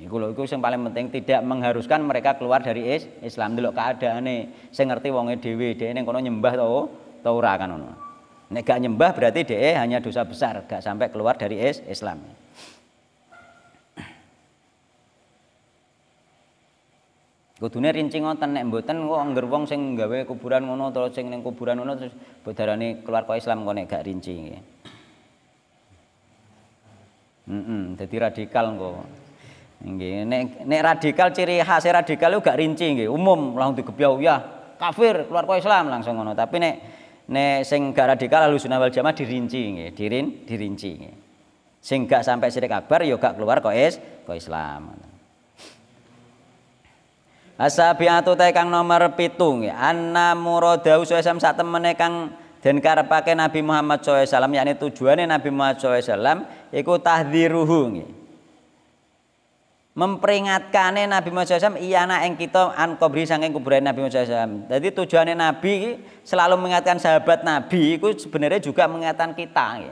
Iku lho iku yang paling penting tidak mengharuskan mereka keluar dari is, Islam. Delok keadaane, sing ngerti wonge dhewe, dhek ning kono nyembah to to ora kan ngono. Nek gak nyembah berarti dhek hanya dosa besar, gak sampai keluar dari is, Islam. Kudune rinci ngoten nek mboten kok angger wong sing gawe kuburan ngono terus sing ning kuburan ngono terus bodarane keluar kok Islam kok nek gak rinci nggih. Mm -mm, jadi radikal kok. Nggih, nek nek radikal ciri khas radikal gak rinci nggih, umum langsung digebyah ya kafir keluar kok Islam langsung ngono. Tapi nek nek sing gak radikal lalu sunah wal jamaah dirinci nggih, dirin dirinci nggih. Sing gak sampai sirik akbar yo ya gak keluar kok is kok Islam. Asabiatu ta kang nomor 7 anna muradau sallallahu sak temene kang den karepake Nabi Muhammad SAW, alaihi yakni tujuane Nabi Muhammad SAW, alaihi wasallam iku tahdziruhu memperingatkan Nabi Muhammad SAW iya anak yang kita an kubri saking kuburan Nabi Muhammad SAW jadi tujuannya Nabi selalu mengingatkan sahabat Nabi iku sebenarnya juga mengingatkan kita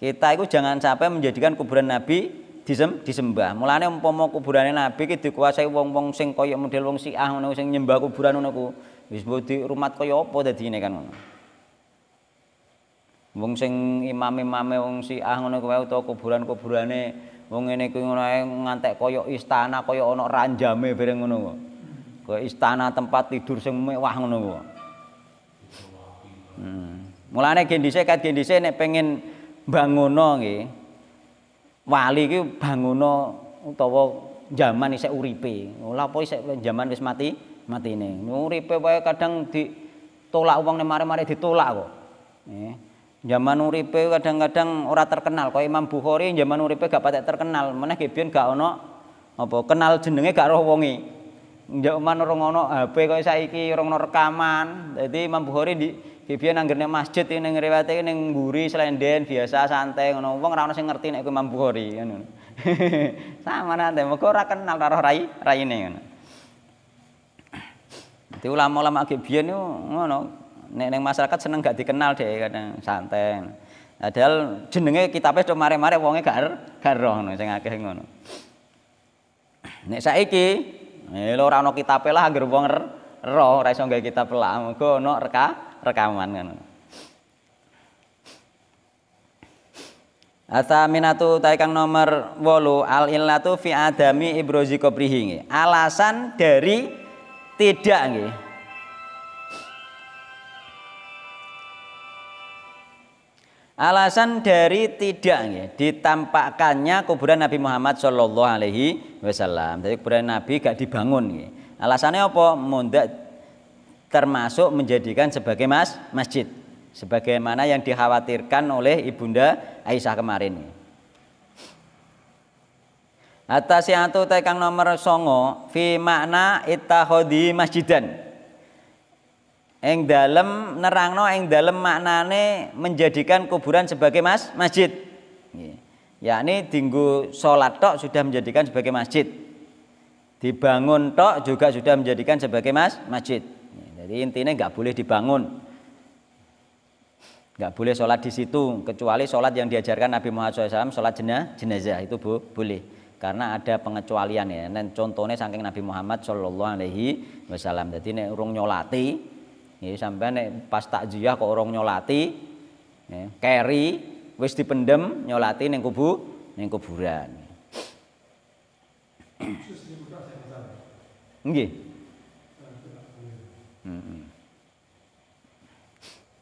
kita itu jangan sampai menjadikan kuburan Nabi disem disembah. Mulane umpama kuburane Nabi iki dikuasai wong-wong sing kaya model wong Syiah ngono sing nyembah kuburan ngono ku. Wis mbok rumat kaya apa dadine kan ngono. Wong sing imam-imame wong Syiah ngono kuwi utawa kuburan-kuburane wong ngene kuwi ngono ae ngantek kaya istana kaya ana ranjame bareng ngono Kaya istana tempat tidur sing mewah ngono kok. Hmm. Mulane gendise kat gendise nek pengen bangono nggih wali iki banguno utawa jaman isek uripe. Lha apa isek jaman wis mati matine. Uripe wae kadang ditolak wong nek mare-mare ditolak kok. Nggih. Eh, zaman uripe kadang-kadang ora terkenal. Kaya Imam Bukhari zaman uripe gak patek terkenal. Meneh ki biyen gak ono apa kenal jenenge gak roh wonge. Zaman ora ono HP kaya saiki, ora ono rekaman. Dadi Imam Bukhari di yang anggere masjid ning ini ning selain den biasa santai ngono. Wong rano sing ngerti nek kowe Imam Bukhari ngono. Sama nanti, mereka ora kenal roh rai raine ngono. Di ulama-ulama biyen yo ngono, nek ning masyarakat seneng gak dikenal deh kadang santai. Padahal jenenge kitabe do mare-mare wonge gak er-, gak roh ngono sing akeh ngono. Nek saiki, ya lho ora ono kitabe lah anggere wong er-, roh ora iso gawe kitab lah. Mergo ono reka rekaman kan. minatu taikang nomor wolu al illatu fi adami ibrozi koprihingi. alasan dari tidak nggih Alasan dari tidak nggih ditampakkannya kuburan Nabi Muhammad Shallallahu alaihi wasallam. Jadi kuburan Nabi gak dibangun nggih. Alasannya apa? Mundak termasuk menjadikan sebagai mas masjid sebagaimana yang dikhawatirkan oleh ibunda Aisyah kemarin atas yang itu tekang nomor songo fi makna itahodi masjidan yang dalam nerangno yang dalam maknane menjadikan kuburan sebagai mas masjid yakni dinggu sholat tok sudah menjadikan sebagai masjid dibangun tok juga sudah menjadikan sebagai mas masjid jadi intinya nggak boleh dibangun. Nggak boleh sholat di situ, kecuali sholat yang diajarkan Nabi Muhammad SAW, sholat jenazah, jenazah itu bu, boleh. Karena ada pengecualian ya. Dan contohnya saking Nabi Muhammad Shallallahu Alaihi Wasallam. Jadi nek urung nyolati, ya sampai nek pas takziah kok urung nyolati, ya, carry, wis dipendem nyolati neng kubu, neng kuburan. Nggih.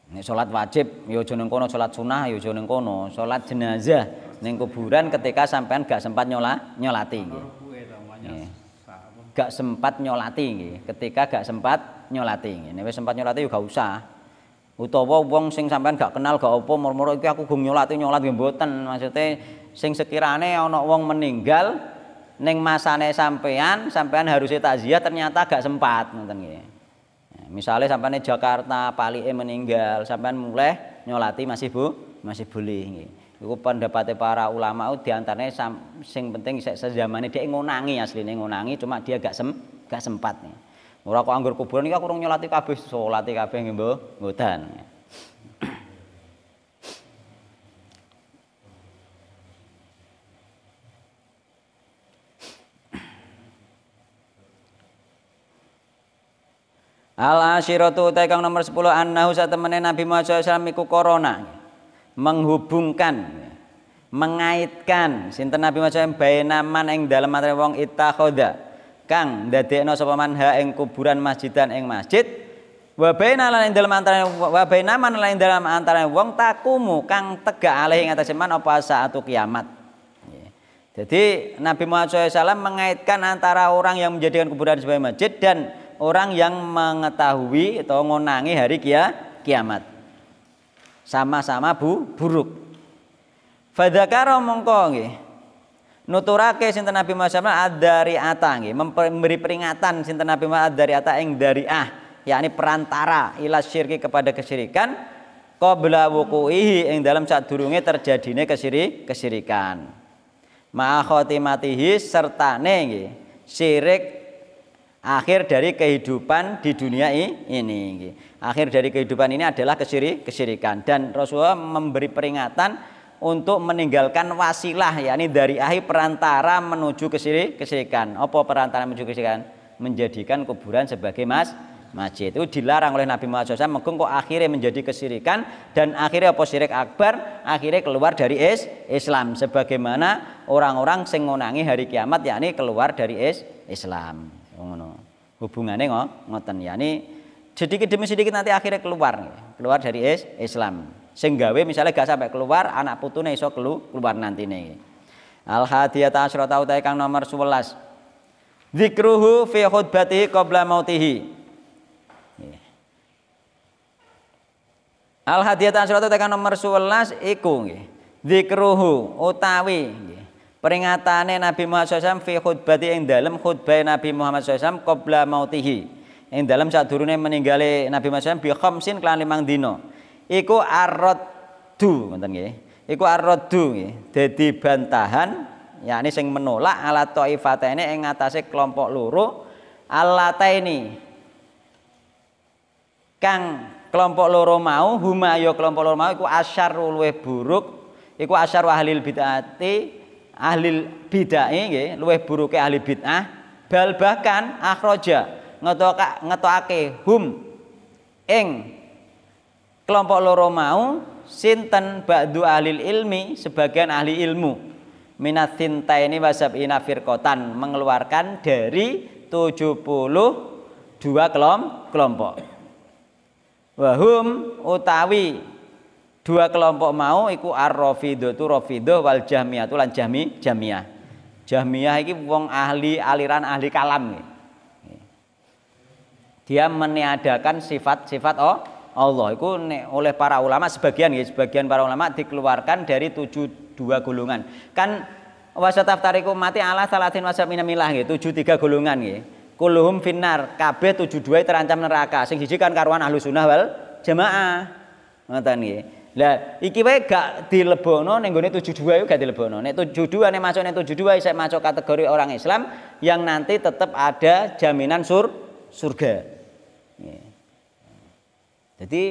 Nek salat wajib ya aja ning kono, salat sunah ya aja ning kono, salat jenazah ning kuburan ketika sampean gak sempat nyola, nyolati nggih. Gak sempat nyolati nggih, ketika gak sempat nyolati nggih. Nek sempat nyolati ya gak usah. Utawa wong sing sampean gak kenal gak apa murmur iki aku gung nyolati nyolat nggih mboten, maksude sing sekirane ana wong meninggal ning masane sampean, sampean harusnya takziah ternyata gak sempat ngoten nggih. Misalnya sampai di Jakarta, palike meninggal, sampai mulai nyolati masih bu, masih boleh. Iku pendapatnya para ulama itu diantaranya sing penting ini dia ngonangi aslinya ngonangi, cuma dia gak sem, gak sempat nih. Murah kok anggur kuburan ini, aku urung nyolati kabeh, solati kabeh nggih, Mboten. Al asyiratu utai nomor 10 annahu satemene Nabi Muhammad SAW iku korona menghubungkan mengaitkan sinten Nabi Muhammad SAW baina man ing dalem materi wong itakhoda kang ndadekno sapa man ha ing kuburan masjidan ing masjid wa baina lan ing dalem antara wa baina man lan ing dalem antara wong takumu kang tegak alih ing atase man apa saatu kiamat jadi Nabi Muhammad SAW mengaitkan antara orang yang menjadikan kuburan sebagai masjid dan orang yang mengetahui atau ngonangi hari kia, kiamat. Sama-sama bu buruk. Fadzakara mongko nggih. Nuturake sinten Nabi Muhammad adari ata nggih, memberi peringatan sinten Nabi Muhammad adari ata ing dari ah, yakni perantara ila syirki kepada kesyirikan qabla wuqu'ihi ing dalam sadurunge terjadine kesyiri kesyirikan. ma khatimatihi sertane nggih syirik akhir dari kehidupan di dunia ini. Akhir dari kehidupan ini adalah kesiri, kesirikan dan Rasulullah memberi peringatan untuk meninggalkan wasilah yakni dari akhir perantara menuju kesiri, kesirikan. Apa perantara menuju kesirikan? Menjadikan kuburan sebagai mas masjid itu dilarang oleh Nabi Muhammad SAW mengkung kok akhirnya menjadi kesirikan dan akhirnya apa sirik akbar akhirnya keluar dari is Islam sebagaimana orang-orang sing ngonangi hari kiamat yakni keluar dari is Islam ngono hubungannya nggak ngoten ya ini sedikit demi sedikit nanti akhirnya keluar keluar dari is, Islam senggawe misalnya gak sampai keluar anak putune iso kelu, keluar nanti nih al hadiyata asyrata utai kang nomor 11 zikruhu fi khutbatihi qabla mautihi al hadiyata asyrata utai kang nomor 11 iku nggih zikruhu utawi nggih peringatane Nabi Muhammad SAW fi khutbati yang dalam khutbah Nabi Muhammad SAW qabla mautihi dalam saat sadurunge meninggali Nabi Muhammad SAW bi khamsin kelan limang dina iku arraddu ngoten nggih iku arraddu nggih dadi bantahan yakni sing menolak ala ini yang ngatasé kelompok loro ini. kang kelompok loro mau huma yo ya kelompok loro mau iku asyarru luwih buruk iku asyarru ahlil bid'ati ahli bid'ah ini, nggih, buruk buruke ahli bid'ah bal bahkan akhraja ngetoka ngetokake hum eng kelompok loro mau sinten ba'du ahli ilmi sebagian ahli ilmu minat sinta ini wasab firkotan mengeluarkan dari 72 kelom kelompok wahum utawi Dua kelompok mau iku ar tu rofido wal tu lan jahmi jamiah Jahmiyah iki wong ahli aliran ahli kalam. nih Dia meniadakan sifat-sifat oh Allah itu oleh para ulama sebagian ya sebagian para ulama dikeluarkan dari tujuh dua golongan kan wasataf tariku mati Allah salatin wasab minamilah gitu tujuh tiga golongan gitu kuluhum finar KB tujuh dua terancam neraka sing kan karuan ahlu sunnah wal jamaah ngoten lah, iki wae gak dilebokno ning gone 72 iku gak dilebokno. Nek 72 nek masuk nek 72 isek masuk kategori orang Islam yang nanti tetap ada jaminan sur surga. Jadi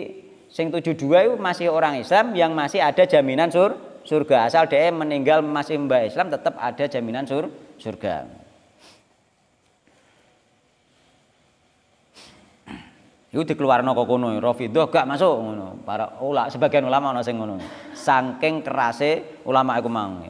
sing 72 itu masih orang Islam yang masih ada jaminan sur surga. Asal dia meninggal masih mbah Islam tetap ada jaminan sur surga. Iku dikeluarno kok kono, Rafidhah gak masuk ngono. Para ulama sebagian ulama ana sing ngono. Saking kerase ulama iku mang,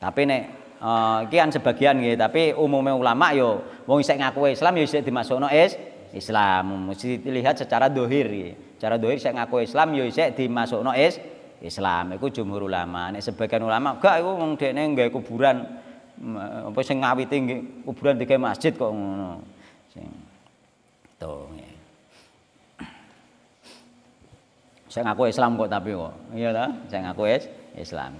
Tapi nek uh, eh, iki kan sebagian nggih, tapi umumnya ulama yo wong isek ngaku Islam yo isek dimasukno is Islam. Mesti dilihat secara dohir nggih. Cara dohir isek ngaku Islam yo isek dimasukno is Islam. Iku jumhur ulama. Nek sebagian ulama gak iku wong dekne nggawe kuburan apa sing ngawiti kuburan digawe masjid kok ngono. Sing Gitu. Ya. Saya ngaku Islam kok tapi kok. Iya lah, Saya ngaku es Islam.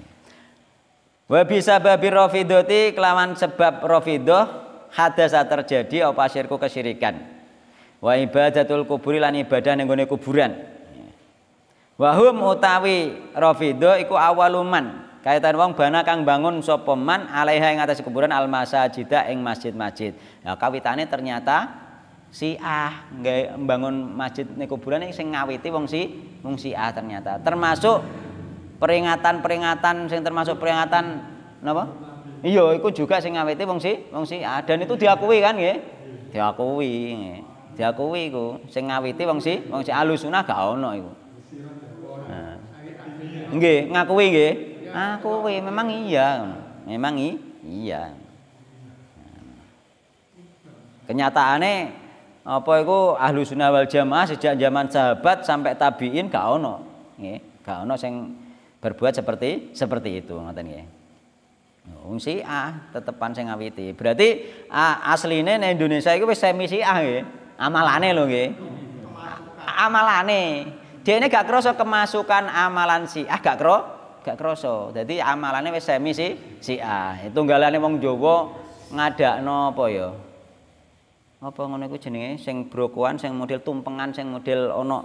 Wa bisa babi rofidoti kelawan sebab rafidhah hadasa terjadi apa syirku kesyirikan. Wa ibadatul kuburi lan ibadah ning kuburan. Wa hum utawi rafidhah iku awaluman kaitan wong bana kang bangun sapa man alaiha yang atas kuburan almasa masajida ing masjid-masjid. Ya kawitane ternyata si ah nggak membangun masjid nih kuburan ini sing ngawiti wong si wong si ah ternyata termasuk peringatan-peringatan sing termasuk peringatan apa iyo itu juga sing ngawiti wong si wong si ah dan itu diakui kan ya diakui nge. diakui ku sing ngawiti wong si wong si alus sunah gak ono nggak nah. nggih ngakui nggih ngakui memang iya memang iya nah. kenyataannya apa itu ahlu sunnah wal jamaah sejak zaman sahabat sampai tabiin gak ono nggih gak ono sing berbuat seperti seperti itu ngoten nggih Wong si ah tetepan sing ngawiti. Berarti ah, asline nek Indonesia iku wis semi si ah nggih. Amalane lho nggih. Amalane. Dene gak krasa kemasukan amalan si ah gak kro gak krasa. Dadi amalane wis semi si si ah. Tunggalane wong Jawa ngadakno apa ya? apa ngono iku jenenge sing brokoan sing model tumpengan sing model ana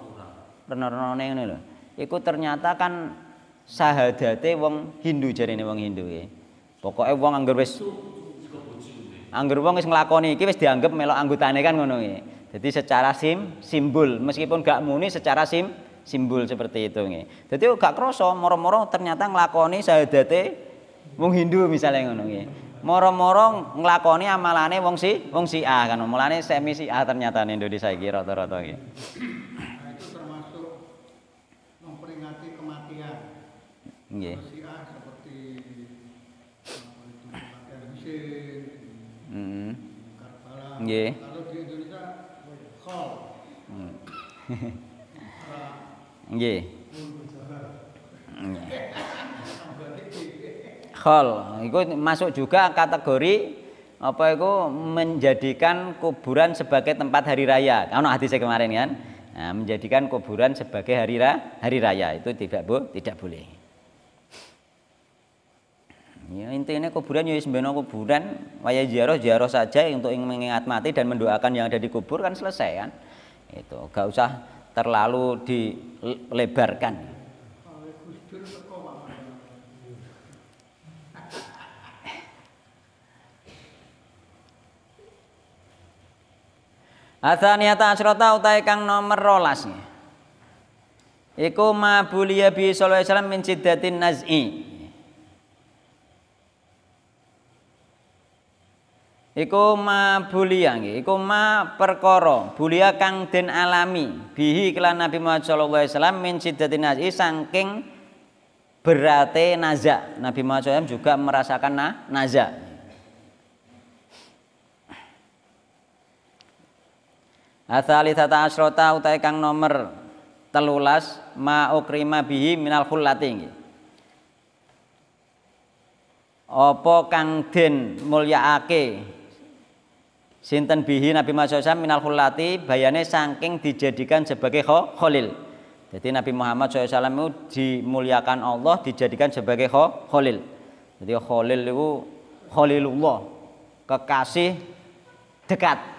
rena-renane ngene lho iku ternyata kan sahadate wong Hindu jarene wong Hindu ya pokoke wong anggar wis anggar wong wis nglakoni iki wis dianggap melok anggotane kan ngono ya jadi secara sim simbol meskipun gak muni secara sim simbol seperti itu nggih dadi gak krasa moro-moro ternyata nglakoni sahadate wong Hindu misalnya ngono nggih moro morong ngelakoni amalane wong si wong si A kan mulane semi si A ternyata nih Indonesia iki rata-rata iki memperingati mm-hmm. nggih nggih idkhol itu masuk juga kategori apa itu menjadikan kuburan sebagai tempat hari raya kan saya kemarin kan nah, menjadikan kuburan sebagai hari raya, hari raya itu tidak bu tidak boleh ya intinya kuburan yus ya, beno kuburan waya jaroh jaroh saja untuk mengingat mati dan mendoakan yang ada di kubur kan selesai kan itu gak usah terlalu dilebarkan Atsaniyata asrota utai kang nomor rolas Iku ma buliya bi sallallahu alaihi wasallam min jiddatin naz'i. Iku ma buliya nggih, iku ma perkara buliya kang den alami bihi kelan Nabi Muhammad sallallahu alaihi wasallam min jiddatin naz'i saking berate naza. Nabi Muhammad SAW juga merasakan nazak naza. Atsalisata asrota utai kang nomer telulas ma ukrima bihi minal khullati nggih. Apa kang den mulyaake sinten bihi Nabi Muhammad SAW minal khullati bayane saking dijadikan sebagai kholil. Jadi Nabi Muhammad SAW itu dimuliakan Allah dijadikan sebagai kholil. Jadi kholil itu kholilullah kekasih dekat.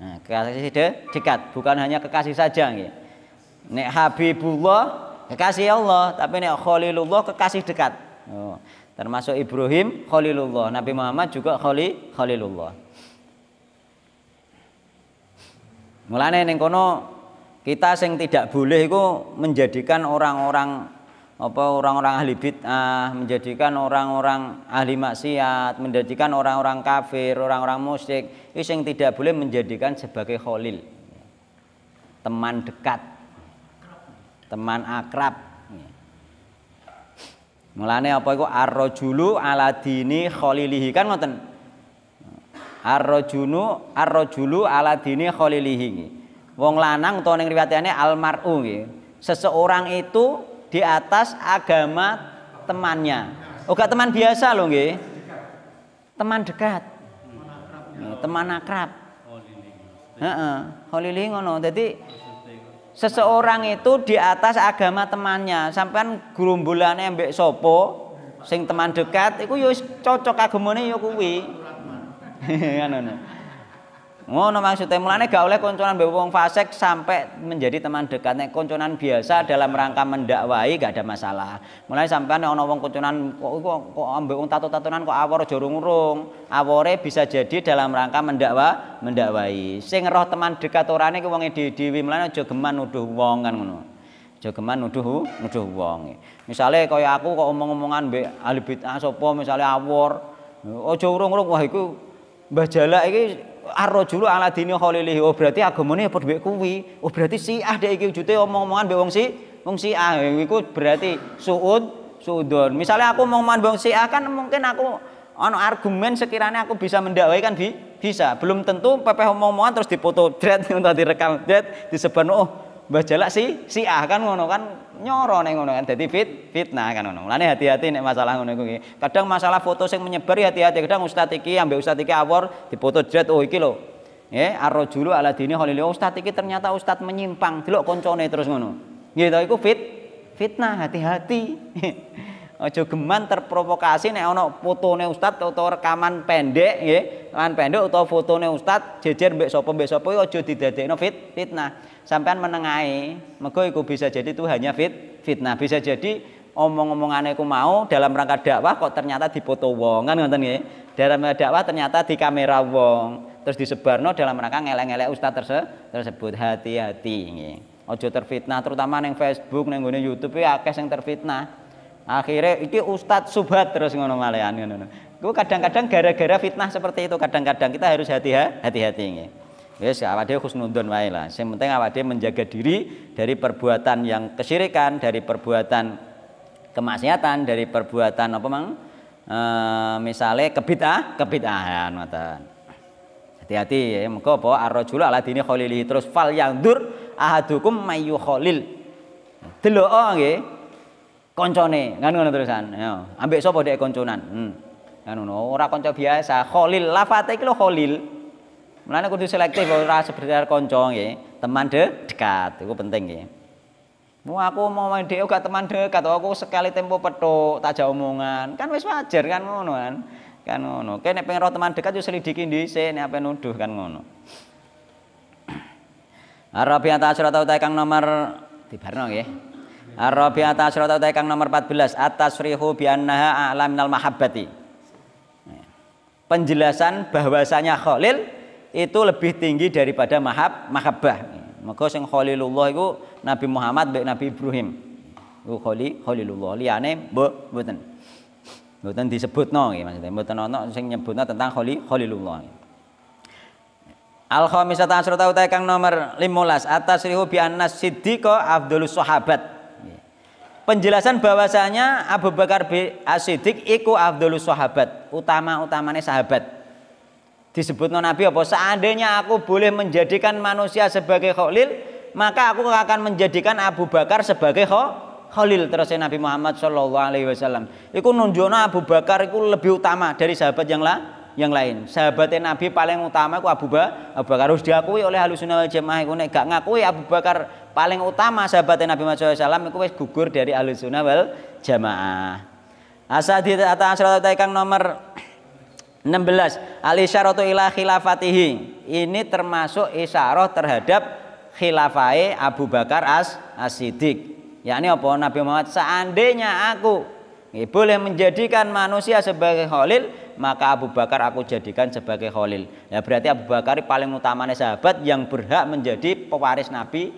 Nah, kekasih de, dekat, bukan hanya kekasih saja nggih. Nek Habibullah kekasih Allah, tapi nek Khalilullah kekasih dekat. Oh. Termasuk Ibrahim Khalilullah, Nabi Muhammad juga Khali, Khalilullah. Mulane ning kono kita sing tidak boleh itu menjadikan orang-orang apa orang-orang ahli bid'ah, menjadikan orang-orang ahli maksiat, menjadikan orang-orang kafir, orang-orang musyrik, itu yang tidak boleh menjadikan sebagai khalil. Teman dekat, teman akrab. Mulane apa itu arrojulu ala dini khalilihi kan ngoten. arrojunu arrojulu ala dini khalilihi. Wong lanang tuan yang riwayatnya almaru Seseorang itu di atas agama temannya. Oh, teman biasa loh nggih. Teman dekat. Nah, teman akrab. Heeh, holili ngono. Jadi seseorang itu di atas agama temannya. Sampean gerombolane mbek Sopo, sing teman dekat itu yo ya cocok agamanya yo kuwi. Ngono maksudnya mulane gak oleh konconan mbek wong sampai menjadi teman dekatnya konconan biasa dalam rangka mendakwai gak ada masalah. Mulai sampean ana wong konconan kok kok, kok ambek wong tato tatunan kok awor jorung urung Awore bisa jadi dalam rangka mendakwa mendakwai. Sing roh teman dekat orane ki wong dhewe mulane aja geman nuduh wong kan ngono. Aja geman nuduh nuduh wong. Misale kaya aku kok omong-omongan mbek ahli bid'ah sapa misale awor oh urung-urung wah iku Mbah iki Arrojulu rajulu ala dini khalilihi. Oh berarti agamane apa ya dhuwit kuwi. Oh berarti Syiah dek iki wujude omong-omongan mbek wong si wong Syiah. Iku berarti suud suudon. Misalnya aku omongan wong sih, kan mungkin aku ono argumen sekiranya aku bisa mendakwai kan bi bisa. Belum tentu pepeh omong-omongan terus dipoto dret untuk direkam dret disebar oh Mbah Jalak si Syiah kan ngono kan nyoro neng ngono kan jadi fit, fitnah kan ngono. Mulane hati-hati nih masalah ngono kuwi. Kadang masalah foto sing menyebar ya hati-hati. Kadang ustadz iki ambil ustadz iki awor foto jet oh iki lo Ya, arrojulu ala dini holilio oh, ustadz iki ternyata ustadz menyimpang. dilok koncone terus ngono. gitu aku fit, fitnah hati-hati. aja geman terprovokasi nek ana fotone ustaz utawa rekaman pendek nggih, rekaman pendek utawa fotone ustaz jejer mbek sapa mbek sapa ya aja didadekno fit, fitnah. Sampean menengahi, mego iku bisa jadi itu hanya fit, fitnah. Bisa jadi omong-omongan aku mau dalam rangka dakwah kok ternyata dipoto wong kan ngoten nggih. Dalam dakwah ternyata di kamera wong, terus disebarno dalam rangka ngelek-ngelek ustaz terse tersebut hati-hati nggih. Ojo terfitnah terutama neng Facebook, neng YouTube ya akeh sing terfitnah akhirnya itu ustadz subhat terus ngono malehan ngono gue kadang-kadang gara-gara fitnah seperti itu kadang-kadang kita harus hati-hati hati-hati ini Wes awak dhewe khusnudon wae lah. Sing penting awak dhewe menjaga diri dari perbuatan yang kesyirikan, dari perbuatan kemaksiatan, dari perbuatan apa mang? E, eh, misalnya kebid'ah, kebid'ahan ngoten. Hati-hati ya, mengko apa ar-rajulu ala dini khalilihi terus fal yang dur ahadukum mayu khalil. Delok nggih, koncone kan ngono terusan ya ambek sapa dek konconan hmm. kan ngono ora kanca biasa Khalil lafate iki lho Khalil mulane kudu selektif ora sebentar kanca nggih teman de dekat itu penting nggih Mau aku mau main dek gak teman dekat aku sekali tempo petuk tak jauh omongan kan wis wajar kan ngono kan kan ngono kene pengen roh teman dekat yo selidiki dhisik nek ape nuduh kan ngono tak asyrata tahu kang nomor Barno nggih Arabi atas asyrata utai kang nomor 14 atas rihu bi annaha a'la minal mahabbati. Penjelasan bahwasanya Khalil itu lebih tinggi daripada mahab mahabbah. Maka sing Khalilullah itu Nabi Muhammad baik Nabi Ibrahim. Iku Khali Khalilullah liyane mbok mboten. Mboten disebutno nggih maksudnya mboten ana sing nyebutna tentang Khali Khalilullah. Al khamisata asyrata Utaikang nomor 15 atas rihu Anas Siddiqo Abdul Sohabat penjelasan bahwasanya Abu Bakar bin as iku Abdul sahabat, utama-utamane sahabat. Disebut Nabi apa seandainya aku boleh menjadikan manusia sebagai khalil, maka aku akan menjadikan Abu Bakar sebagai khalil terusnya Nabi Muhammad sallallahu alaihi wasallam. Iku nunjukno Abu Bakar iku lebih utama dari sahabat yang lain yang lain. Sahabat Nabi paling utama ku Abu Bakar. Abu Bakar harus diakui oleh halusunah wal jamaah iku gak ngakui Abu Bakar paling utama sahabat Nabi Muhammad SAW iku wis gugur dari halusunah wal jamaah. di atas surat kang nomor 16 al isyaratu ila khilafatihi ini termasuk isyarah terhadap khilafai Abu Bakar as asidik ini apa Nabi Muhammad seandainya aku boleh menjadikan manusia sebagai khalil maka Abu Bakar aku jadikan sebagai khalil. Ya berarti Abu Bakar paling utamanya sahabat yang berhak menjadi pewaris Nabi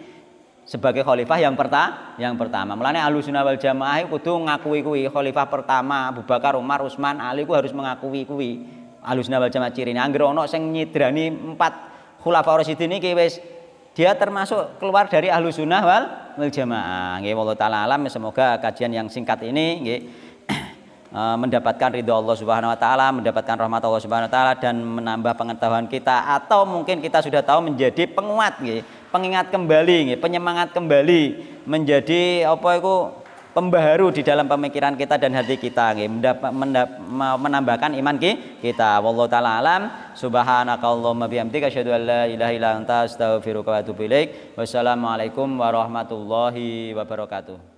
sebagai khalifah yang pertama yang pertama mulanya alusuna wal jamaah kudu ngakui kuwi khalifah pertama Abu Bakar Umar Utsman Ali ku harus mengakui kui alusuna wal jamaah ciri nah, anggere ono sing nyidrani empat khulafaur rasyidin iki wis dia termasuk keluar dari Ahlussunnah wal, wal jamaah. Nggih, wallahu taala alam semoga kajian yang singkat ini nggih Eh, mendapatkan ridho Allah Subhanahu wa taala, mendapatkan rahmat Allah Subhanahu wa taala dan menambah pengetahuan kita atau mungkin kita sudah tahu menjadi penguat nggih, pengingat kembali nggih, penyemangat kembali menjadi apa itu pembaharu di dalam pemikiran kita dan hati kita nggih, menambahkan iman kita. Wallahu taala alam. Subhanakallahumma bihamdika asyhadu an la ilaha illa anta astaghfiruka wa atubu ilaik. Wassalamualaikum warahmatullahi wabarakatuh.